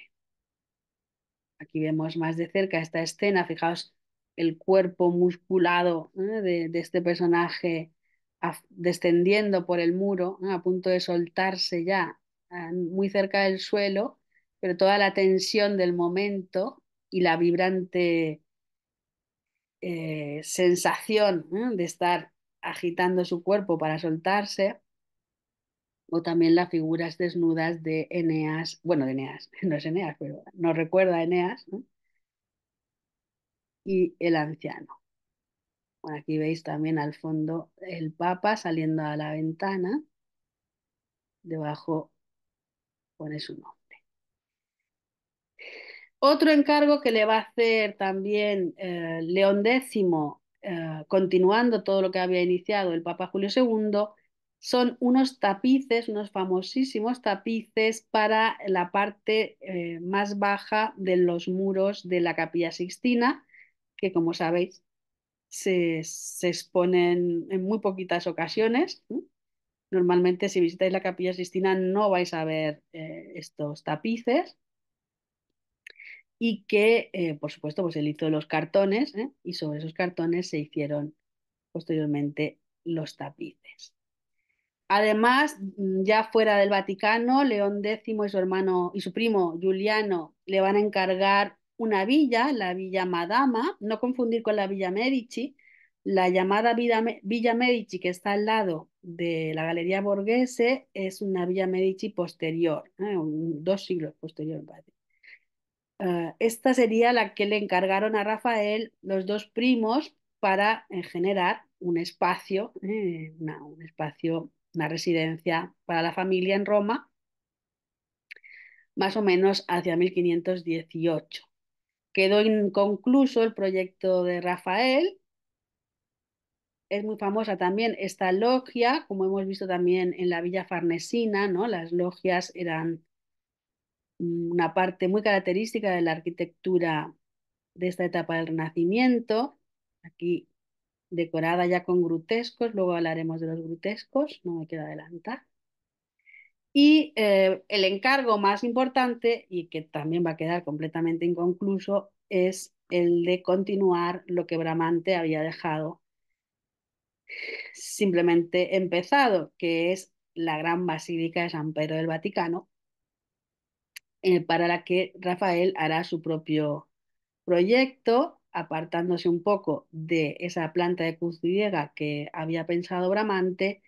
Aquí vemos más de cerca esta escena, fijaos el cuerpo musculado de, de, este personaje descendiendo por el muro, a punto de soltarse ya, ah, muy cerca del suelo, pero toda la tensión del momento y la vibrante eh, sensación de estar agitando su cuerpo para soltarse, o también las figuras desnudas de Eneas, bueno, de Eneas, [laughs] no es Eneas, pero nos recuerda a Eneas, y el anciano aquí veis también al fondo el Papa saliendo a la ventana. Debajo pone su nombre. Otro encargo que le va a hacer también eh, León X, eh, continuando todo lo que había iniciado el Papa Julio II, son unos tapices, unos famosísimos tapices para la parte eh, más baja de los muros de la Capilla Sixtina, que como sabéis se, exponen en muy poquitas ocasiones. Normalmente si visitáis la capilla Sistina no vais a ver eh, estos tapices y que, eh, por supuesto, pues él hizo los cartones ¿eh? y sobre esos cartones se hicieron posteriormente los tapices. Además, mm, ya fuera del Vaticano, León X y su hermano y su primo Giuliano le van a encargar una villa, la Villa Madama, no confundir con la Villa Medici, la llamada Villa, Medici que está al lado de la Galería Borghese es una Villa Medici posterior, ¿eh? dos siglos posterior. Ah, esta sería la que le encargaron a Rafael los dos primos para generar un espacio, ¿eh? una, un espacio, una residencia para la familia en Roma, más o menos hacia 1518. Quedó inconcluso el proyecto de Rafael. Es muy famosa también esta logia, como hemos visto también en la Villa Farnesina, ¿no? Las logias eran una parte muy característica de la arquitectura de esta etapa del Renacimiento. Aquí decorada ya con grutescos, luego hablaremos de los grutescos, no me quiero adelantar. Y eh, el encargo más importante, y que también va a quedar completamente inconcluso, es el de continuar lo que Bramante había dejado simplemente empezado, que es la gran basílica de San Pedro del Vaticano, eh, para la que Rafael hará su propio proyecto, apartándose un poco de esa planta de cruz griega que había pensado Bramante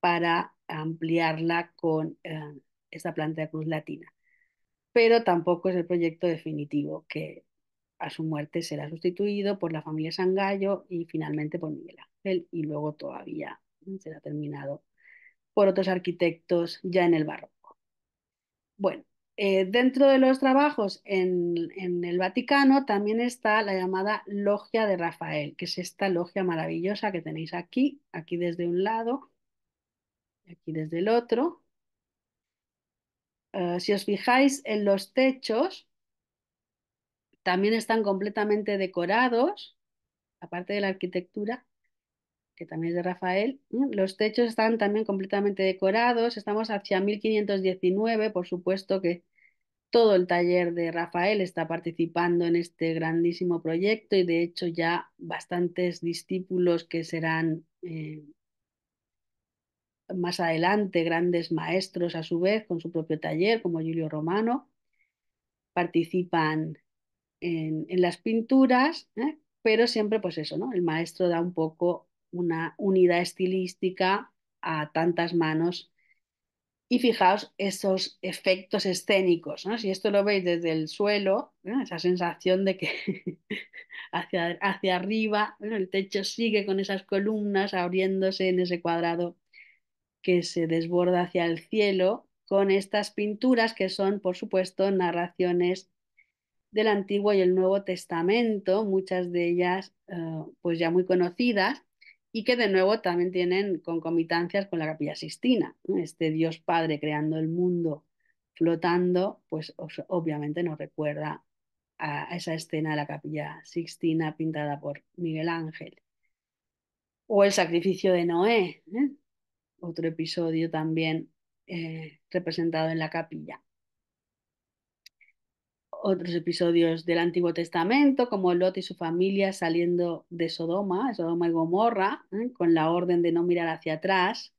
para ampliarla con eh, esta planta de cruz latina. Pero tampoco es el proyecto definitivo que a su muerte será sustituido por la familia Sangallo y finalmente por Miguel Ángel y luego todavía será terminado por otros arquitectos ya en el barroco. Bueno, eh, dentro de los trabajos en, en, el Vaticano también está la llamada Logia de Rafael, que es esta logia maravillosa que tenéis aquí, aquí desde un lado aquí desde el otro. Ah, si os fijáis en los techos, también están completamente decorados, aparte de la arquitectura, que también es de Rafael, los techos están también completamente decorados, estamos hacia 1519, por supuesto que todo el taller de Rafael está participando en este grandísimo proyecto y de hecho ya bastantes discípulos que serán eh, más adelante grandes maestros a su vez con su propio taller, como Julio Romano, participan en, las pinturas, ¿eh? pero siempre pues eso, ¿no? El maestro da un poco una unidad estilística a tantas manos y fijaos esos efectos escénicos, ¿no? Si esto lo veis desde el suelo, ¿eh? esa sensación de que [laughs] hacia, hacia, arriba, el techo sigue con esas columnas abriéndose en ese cuadrado que se desborda hacia el cielo con estas pinturas que son, por supuesto, narraciones del Antiguo y el Nuevo Testamento, muchas de ellas eh, pues ya muy conocidas y que de nuevo también tienen concomitancias con la Capilla Sistina, este Dios Padre creando el mundo flotando, pues obviamente nos recuerda a esa escena de la Capilla Sixtina pintada por Miguel Ángel. O el sacrificio de Noé, ¿eh? otro episodio también eh, representado en la capilla. Otros episodios del Antiguo Testamento, como Lot y su familia saliendo de Sodoma, Sodoma y Gomorra, ¿eh? con la orden de no mirar hacia atrás,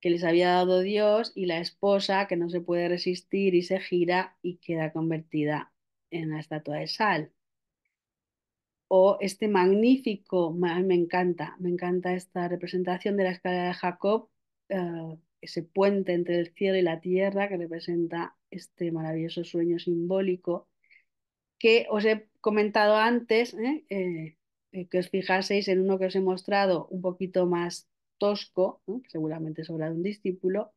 que les había dado Dios, y la esposa que no se puede resistir y se gira y queda convertida en la estatua de sal o este magnífico, me encanta, me encanta esta representación de la escalera de Jacob, eh, ese puente entre el cielo y la tierra que representa este maravilloso sueño simbólico que os he comentado antes, ¿eh? Eh, que os fijaseis en uno que os he mostrado un poquito más tosco, seguramente sobre de un discípulo,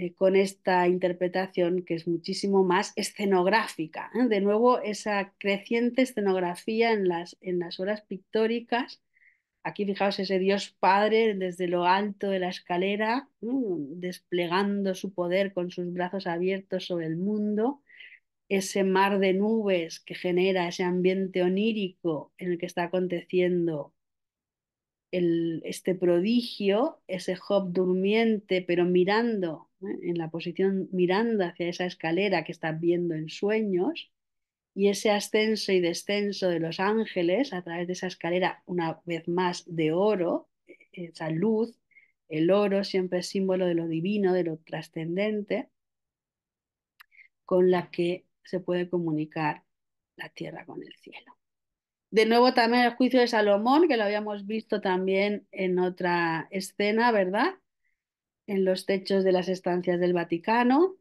eh, con esta interpretación que es muchísimo más escenográfica. ¿eh? De nuevo, esa creciente escenografía en las, en las horas pictóricas. Aquí fijaos ese Dios Padre desde lo alto de la escalera, desplegando su poder con sus brazos abiertos sobre el mundo ese mar de nubes que genera ese ambiente onírico en el que está aconteciendo el, este prodigio, ese Job durmiente pero mirando ¿eh? en la posición mirando hacia esa escalera que estás viendo en sueños y ese ascenso y descenso de los ángeles a través de esa escalera, una vez más, de oro, e-, esa luz, el oro siempre es símbolo de lo divino, de lo trascendente, con la que se puede comunicar la tierra con el cielo. De nuevo también el juicio de Salomón, que lo habíamos visto también en otra escena, ¿verdad? en los techos de las estancias del Vaticano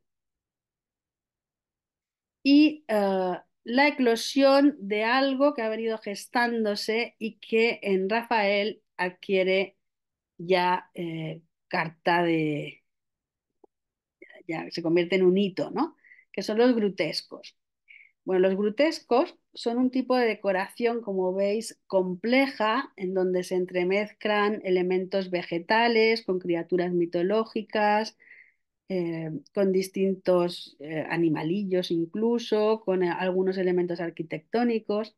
y eh, la eclosión de algo que ha venido gestándose y que en Rafael adquiere ya eh, carta de... ya se convierte en un hito, ¿no? Que son los grotescos. Bueno, los grutescos son un tipo de decoración, como veis, compleja, en donde se entremezclan elementos vegetales con criaturas mitológicas, eh, con distintos eh, animalillos incluso, con eh, algunos elementos arquitectónicos.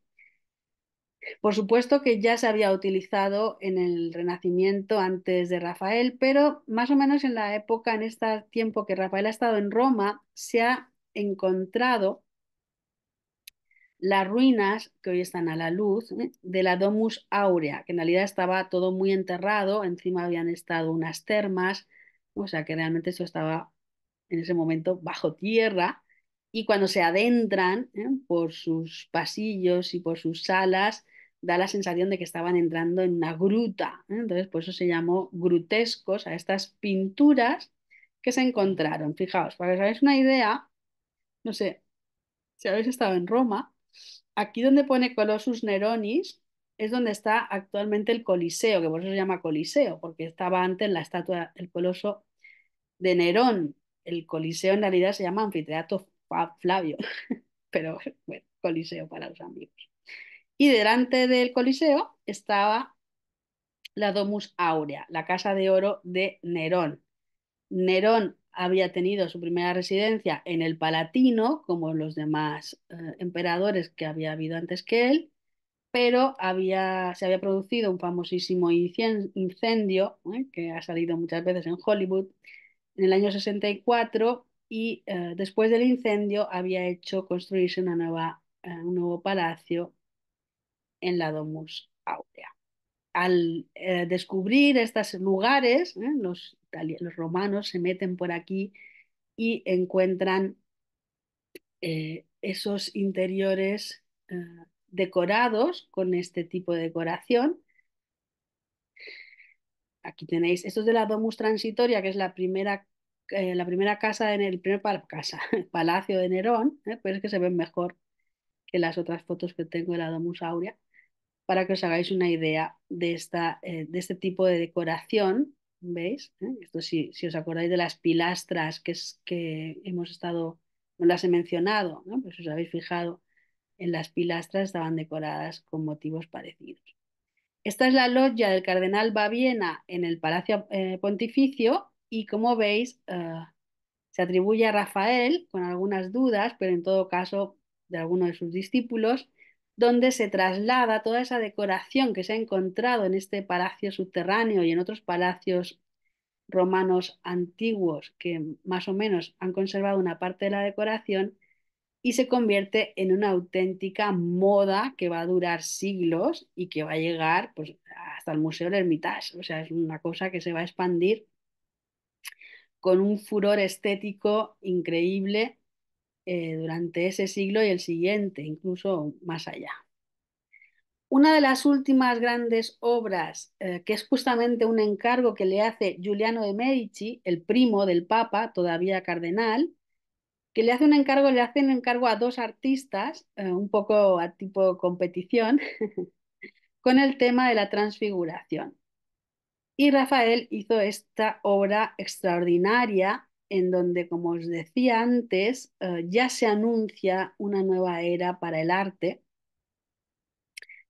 Por supuesto que ya se había utilizado en el Renacimiento antes de Rafael, pero más o menos en la época, en este tiempo que Rafael ha estado en Roma, se ha encontrado las ruinas que hoy están a la luz ¿eh? de la Domus Aurea, que en realidad estaba todo muy enterrado, encima habían estado unas termas, o sea que realmente eso estaba en ese momento bajo tierra, y cuando se adentran ¿eh? por sus pasillos y por sus salas, da la sensación de que estaban entrando en una gruta, ¿eh? entonces por eso se llamó grutescos a estas pinturas que se encontraron. Fijaos, para que os hagáis una idea, no sé, si habéis estado en Roma, Aquí donde pone Colossus Neronis es donde está actualmente el Coliseo, que por eso se llama Coliseo, porque estaba antes la estatua del Coloso de Nerón. El Coliseo en realidad se llama Anfiteatro Flavio, [laughs] pero bueno, Coliseo para los amigos. Y delante del Coliseo estaba la Domus Aurea, la casa de oro de Nerón. Nerón había tenido su primera residencia en el Palatino, como los demás eh, emperadores que había habido antes que él, pero había, se había producido un famosísimo incendio eh, que ha salido muchas veces en Hollywood en el año 64 y eh, después del incendio había hecho construirse una nueva, un nuevo palacio en la Domus Aurea al eh, descubrir estos lugares, ¿eh? los, romanos se meten por aquí y encuentran eh, esos interiores decorados con este tipo de decoración. Aquí tenéis, esto es de la Domus Transitoria, que es la primera, la primera casa, en el primer [laughs] palacio de Nerón, pero es que se ven mejor que las otras fotos que tengo de la Domus Aurea para que os hagáis una idea de, esta, eh, de este tipo de decoración. ¿Veis? ¿Eh? Esto si, os acordáis de las pilastras que, es, que hemos estado, no las he mencionado, pero si os habéis fijado en las pilastras estaban decoradas con motivos parecidos. Esta es la loggia del cardenal Baviena en el Palacio eh, Pontificio y como veis se atribuye a Rafael con algunas dudas, pero en todo caso de alguno de sus discípulos donde se traslada toda esa decoración que se ha encontrado en este palacio subterráneo y en otros palacios romanos antiguos que más o menos han conservado una parte de la decoración y se convierte en una auténtica moda que va a durar siglos y que va a llegar pues, hasta el Museo del Hermitage. O sea, es una cosa que se va a expandir con un furor estético increíble eh, durante ese siglo y el siguiente, incluso más allá. Una de las últimas grandes obras, eh, que es justamente un encargo que le hace Giuliano de Medici, el primo del Papa, todavía cardenal, que le hace un encargo, le encargo a dos artistas, eh, un poco a tipo competición, [laughs] con el tema de la transfiguración. Y Rafael hizo esta obra extraordinaria en donde, como os decía antes, eh, ya se anuncia una nueva era para el arte,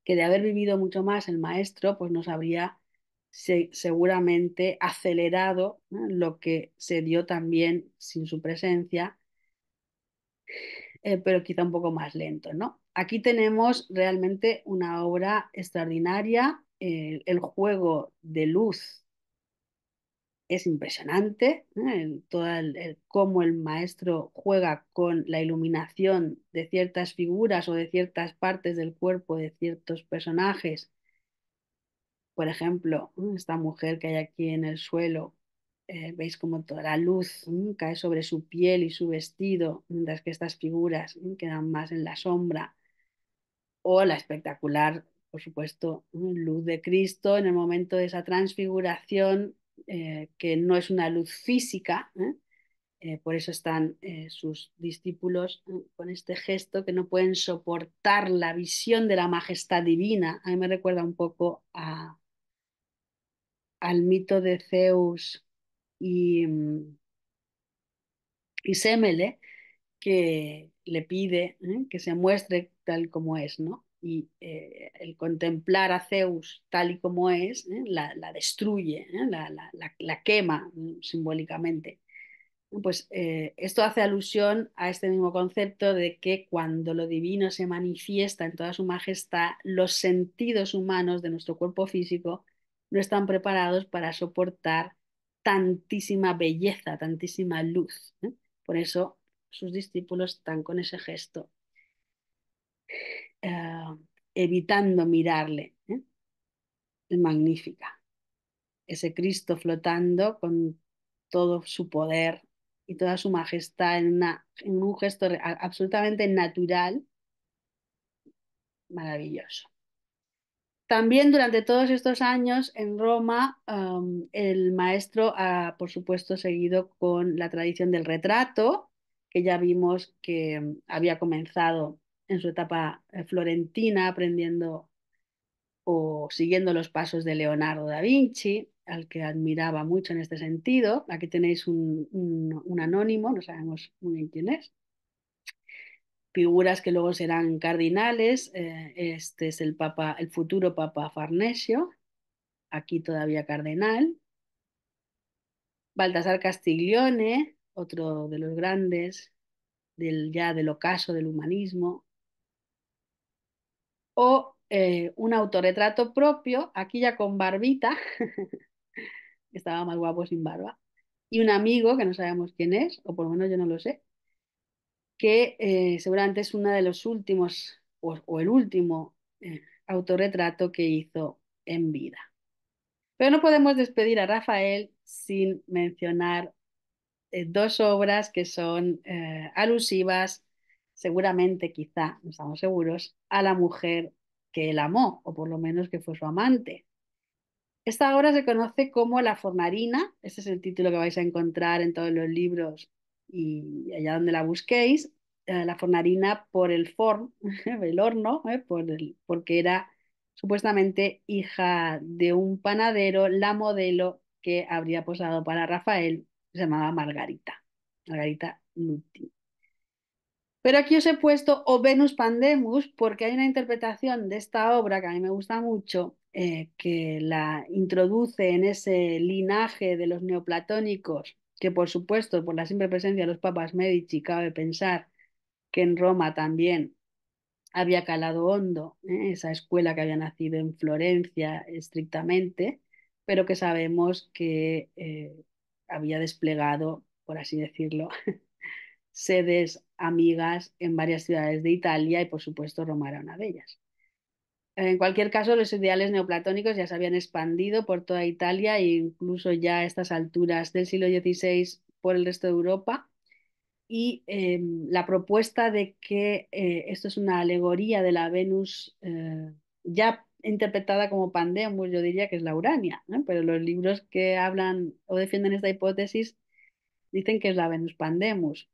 que de haber vivido mucho más el maestro, pues nos habría seguramente acelerado lo que se dio también sin su presencia, eh, pero quizá un poco más lento, ¿no? Aquí tenemos realmente una obra extraordinaria, eh, el juego de luz es impresionante, todo el, cómo el maestro juega con la iluminación de ciertas figuras o de ciertas partes del cuerpo de ciertos personajes. Por ejemplo, esta mujer que hay aquí en el suelo, eh, veis como toda la luz cae sobre su piel y su vestido, mientras que estas figuras quedan más en la sombra. O la espectacular, por supuesto, luz de Cristo en el momento de esa transfiguración eh, que no es una luz física, ¿eh? Eh, por eso están sus discípulos con este gesto que no pueden soportar la visión de la majestad divina. A mí me recuerda un poco al mito de Zeus y, mm, y Semele, que le pide que se muestre tal como es, ¿no? y eh, el contemplar a Zeus tal y como es, ¿eh? la, destruye, ¿eh? la, la, quema mm, simbólicamente. Pues esto hace alusión a este mismo concepto de que cuando lo divino se manifiesta en toda su majestad, los sentidos humanos de nuestro cuerpo físico no están preparados para soportar tantísima belleza, tantísima luz. Por eso sus discípulos están con ese gesto eh, evitando mirarle. ¿eh? magnífica. Ese Cristo flotando con todo su poder y toda su majestad en, un gesto absolutamente natural, maravilloso. También durante todos estos años en Roma, em, el maestro ha, por supuesto, seguido con la tradición del retrato, que ya vimos que em, había comenzado en su etapa eh, florentina aprendiendo o siguiendo los pasos de Leonardo da Vinci, al que admiraba mucho en este sentido. Aquí tenéis un, anónimo, no sabemos muy bien quién es. Figuras que luego serán cardinales. Eh, este es el, papa, el futuro Papa Farnesio, aquí todavía cardenal. Baltasar Castiglione, otro de los grandes del, ya del ocaso del humanismo, o eh, un autorretrato propio, aquí ya con barbita, [laughs] estaba más guapo sin barba, y un amigo que no sabemos quién es, o por lo menos yo no lo sé, que eh, seguramente es uno de los últimos, o, el último eh, autorretrato que hizo en vida. Pero no podemos despedir a Rafael sin mencionar dos obras que son alusivas seguramente, quizá, no estamos seguros, a la mujer que él amó, o por lo menos que fue su amante. Esta obra se conoce como La Fornarina, ese es el título que vais a encontrar en todos los libros y allá donde la busquéis, eh, La Fornarina por el forn, [laughs] el horno, eh, por el, porque era supuestamente hija de un panadero, la modelo que habría posado para Rafael, se llamaba Margarita, Margarita Lutti. Pero aquí os he puesto O Venus Pandemus porque hay una interpretación de esta obra que a mí me gusta mucho, eh, que la introduce en ese linaje de los neoplatónicos, que por supuesto, por la simple presencia de los papas Medici, cabe pensar que en Roma también había calado hondo, ¿eh? esa escuela que había nacido en Florencia estrictamente, pero que sabemos que eh, había desplegado, por así decirlo, [laughs] sedes amigas en varias ciudades de Italia y por supuesto Roma era una de ellas. En cualquier caso, los ideales neoplatónicos ya se habían expandido por toda Italia e incluso ya a estas alturas del siglo XVI por el resto de Europa. Y em, la propuesta de que eh, esto es una alegoría de la Venus eh, ya interpretada como Pandemus, yo diría que es la Urania, pero los libros que hablan o defienden esta hipótesis dicen que es la Venus Pandemus.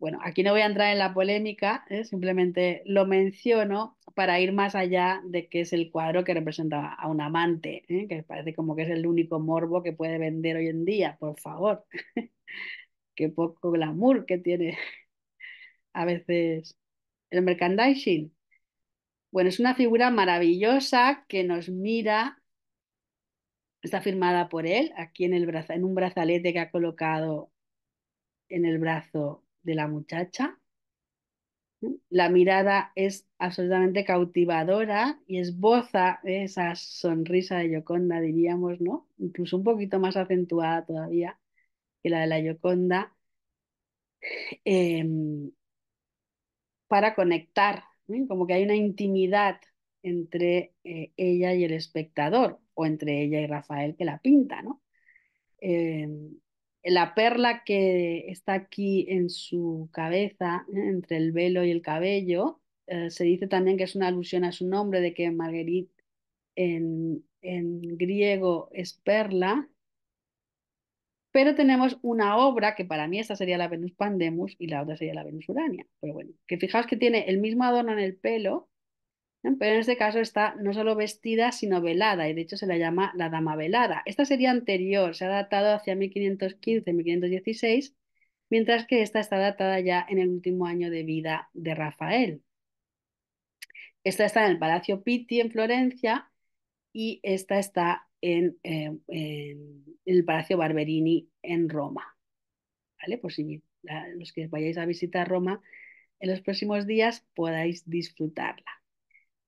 Bueno, aquí no voy a entrar en la polémica, ¿eh? simplemente lo menciono para ir más allá de que es el cuadro que representa a un amante, ¿eh? que parece como que es el único morbo que puede vender hoy en día, por favor. [laughs] Qué poco glamour que tiene [laughs] a veces el merchandising. Bueno, es una figura maravillosa que nos mira, está firmada por él, aquí en, el brazo, en un brazalete que ha colocado en el brazo de la muchacha. La mirada es absolutamente cautivadora y esboza esa sonrisa de Yoconda, diríamos, ¿no? Incluso un poquito más acentuada todavía que la de la Yoconda, em, para conectar, ¿eh? como que hay una intimidad entre eh, ella y el espectador, o entre ella y Rafael que la pinta, ¿no? Em, la perla que está aquí en su cabeza, ¿eh? entre el velo y el cabello, eh, se dice también que es una alusión a su nombre, de que Marguerite en, en griego es perla. Pero tenemos una obra que para mí esta sería la Venus Pandemus y la otra sería la Venus Urania. Pero bueno, que fijaos que tiene el mismo adorno en el pelo, pero en este caso está no solo vestida, sino velada, y de hecho se la llama la dama velada. Esta sería anterior, se ha datado hacia 1515-1516, mientras que esta está datada ya en el último año de vida de Rafael. Esta está en el Palacio Pitti en Florencia y esta está en, eh, el Palacio Barberini en Roma. ¿Vale? Por si los que vayáis a visitar Roma en los próximos días podáis disfrutarla.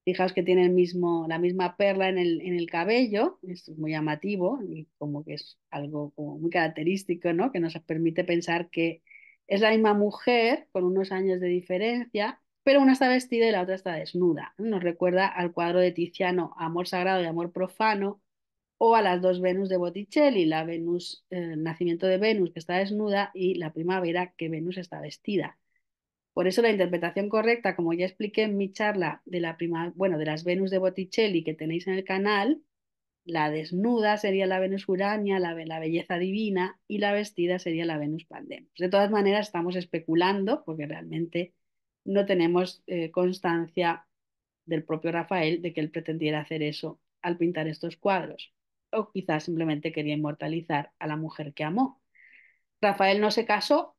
Fijaos que tiene el mismo, la misma perla en el, en el cabello, es muy llamativo y como que es algo muy característico, ¿no? Que nos permite pensar que es la misma mujer con unos años de diferencia, pero una está vestida y la otra está desnuda. Nos recuerda al cuadro de Tiziano, Amor Sagrado y Amor Profano, o a las dos Venus de Botticelli, la Venus, el eh, nacimiento de Venus que está desnuda y la primavera que Venus está vestida. Por eso la interpretación correcta, como ya expliqué en mi charla de la prima, bueno, de las Venus de Botticelli que tenéis en el canal, la desnuda sería la Venus Urania, la, la belleza divina, y la vestida sería la Venus Pandemos. Pues de todas maneras, estamos especulando, porque realmente no tenemos eh, constancia del propio Rafael de que él pretendiera hacer eso al pintar estos cuadros. O quizás simplemente quería inmortalizar a la mujer que amó. Rafael no se casó,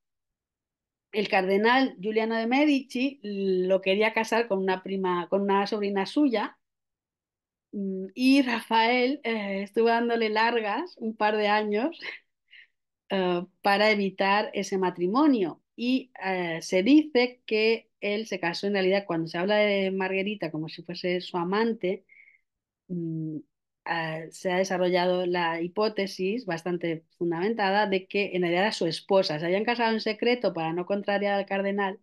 el cardenal Giuliano de Medici lo quería casar con una prima, con una sobrina suya, mm, y Rafael eh, estuvo dándole largas un par de años [laughs] eh, para evitar ese matrimonio. Y eh, se dice que él se casó en realidad, cuando se habla de Marguerita como si fuese su amante, mm, Ah, se ha desarrollado la hipótesis bastante fundamentada de que en realidad era su esposa. Se habían casado en secreto para no contrariar al cardenal,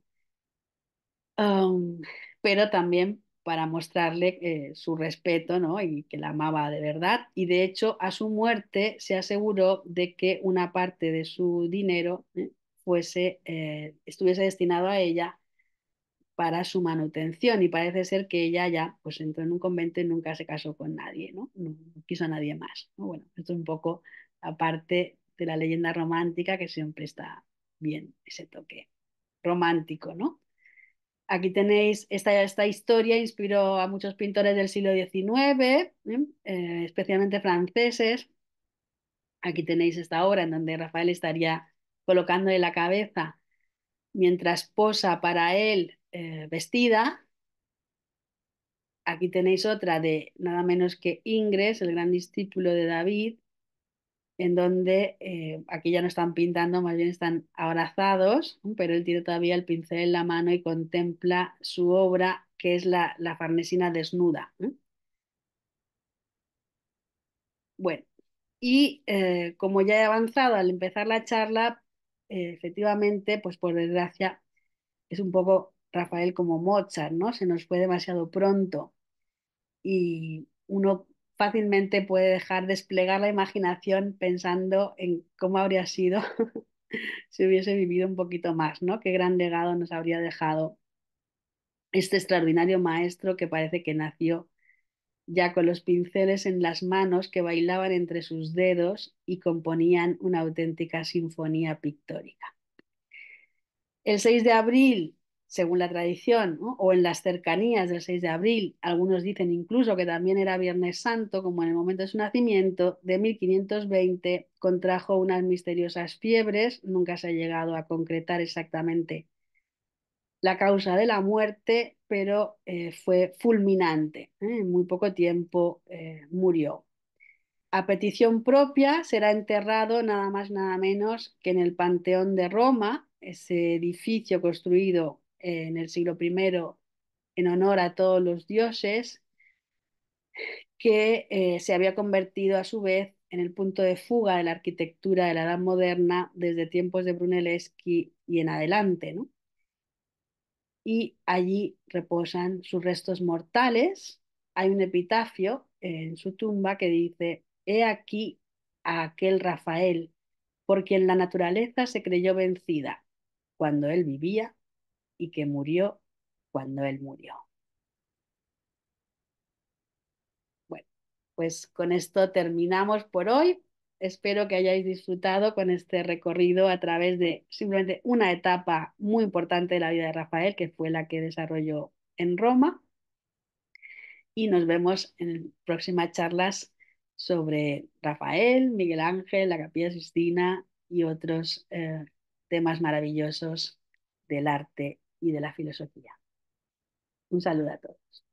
pero también para mostrarle eh, su respeto ¿no? y que la amaba de verdad. Y de hecho, a su muerte se aseguró de que una parte de su dinero eh, fuese, eh, estuviese destinado a ella para su manutención y parece ser que ella ya pues entró en un convento y nunca se casó con nadie, ¿no? No, quiso a nadie más. Bueno, esto es un poco aparte de la leyenda romántica que siempre está bien ese toque romántico, ¿no? Aquí tenéis esta, esta historia, inspiró a muchos pintores del siglo XIX, ¿eh? Eh, especialmente franceses. Aquí tenéis esta obra en donde Rafael estaría colocándole la cabeza mientras posa para él eh, vestida. Aquí tenéis otra de nada menos que Ingres, el gran discípulo de David, en donde eh, aquí ya no están pintando, más bien están abrazados, pero él tiene todavía el pincel en la mano y contempla su obra, que es la, la farnesina desnuda. ¿eh? Bueno, y como ya he avanzado al empezar la charla, efectivamente, pues por desgracia, es un poco Rafael como Mozart, ¿no? Se nos fue demasiado pronto y uno fácilmente puede dejar desplegar la imaginación pensando en cómo habría sido [laughs] si hubiese vivido un poquito más, ¿no? Qué gran legado nos habría dejado este extraordinario maestro que parece que nació ya con los pinceles en las manos que bailaban entre sus dedos y componían una auténtica sinfonía pictórica. El 6 de abril según la tradición, o en las cercanías del 6 de abril, algunos dicen incluso que también era Viernes Santo, como en el momento de su nacimiento, de 1520 contrajo unas misteriosas fiebres, nunca se ha llegado a concretar exactamente la causa de la muerte, pero eh, fue fulminante. ¿eh? En muy poco tiempo eh, murió. A petición propia será enterrado nada más nada menos que en el Panteón de Roma, ese edificio construido en el siglo I en honor a todos los dioses, que eh, se había convertido a su vez en el punto de fuga de la arquitectura de la Edad Moderna desde tiempos de Brunelleschi y en adelante. ¿no? Y allí reposan sus restos mortales. Hay un epitafio en su tumba que dice, he aquí a aquel Rafael, por quien la naturaleza se creyó vencida cuando él vivía y que murió cuando él murió. Bueno, pues con esto terminamos por hoy. Espero que hayáis disfrutado con este recorrido a través de simplemente una etapa muy importante de la vida de Rafael, que fue la que desarrolló en Roma. Y nos vemos en próximas charlas sobre Rafael, Miguel Ángel, la Capilla Sistina y otros eh, temas maravillosos del arte y de la filosofía. Un saludo a todos.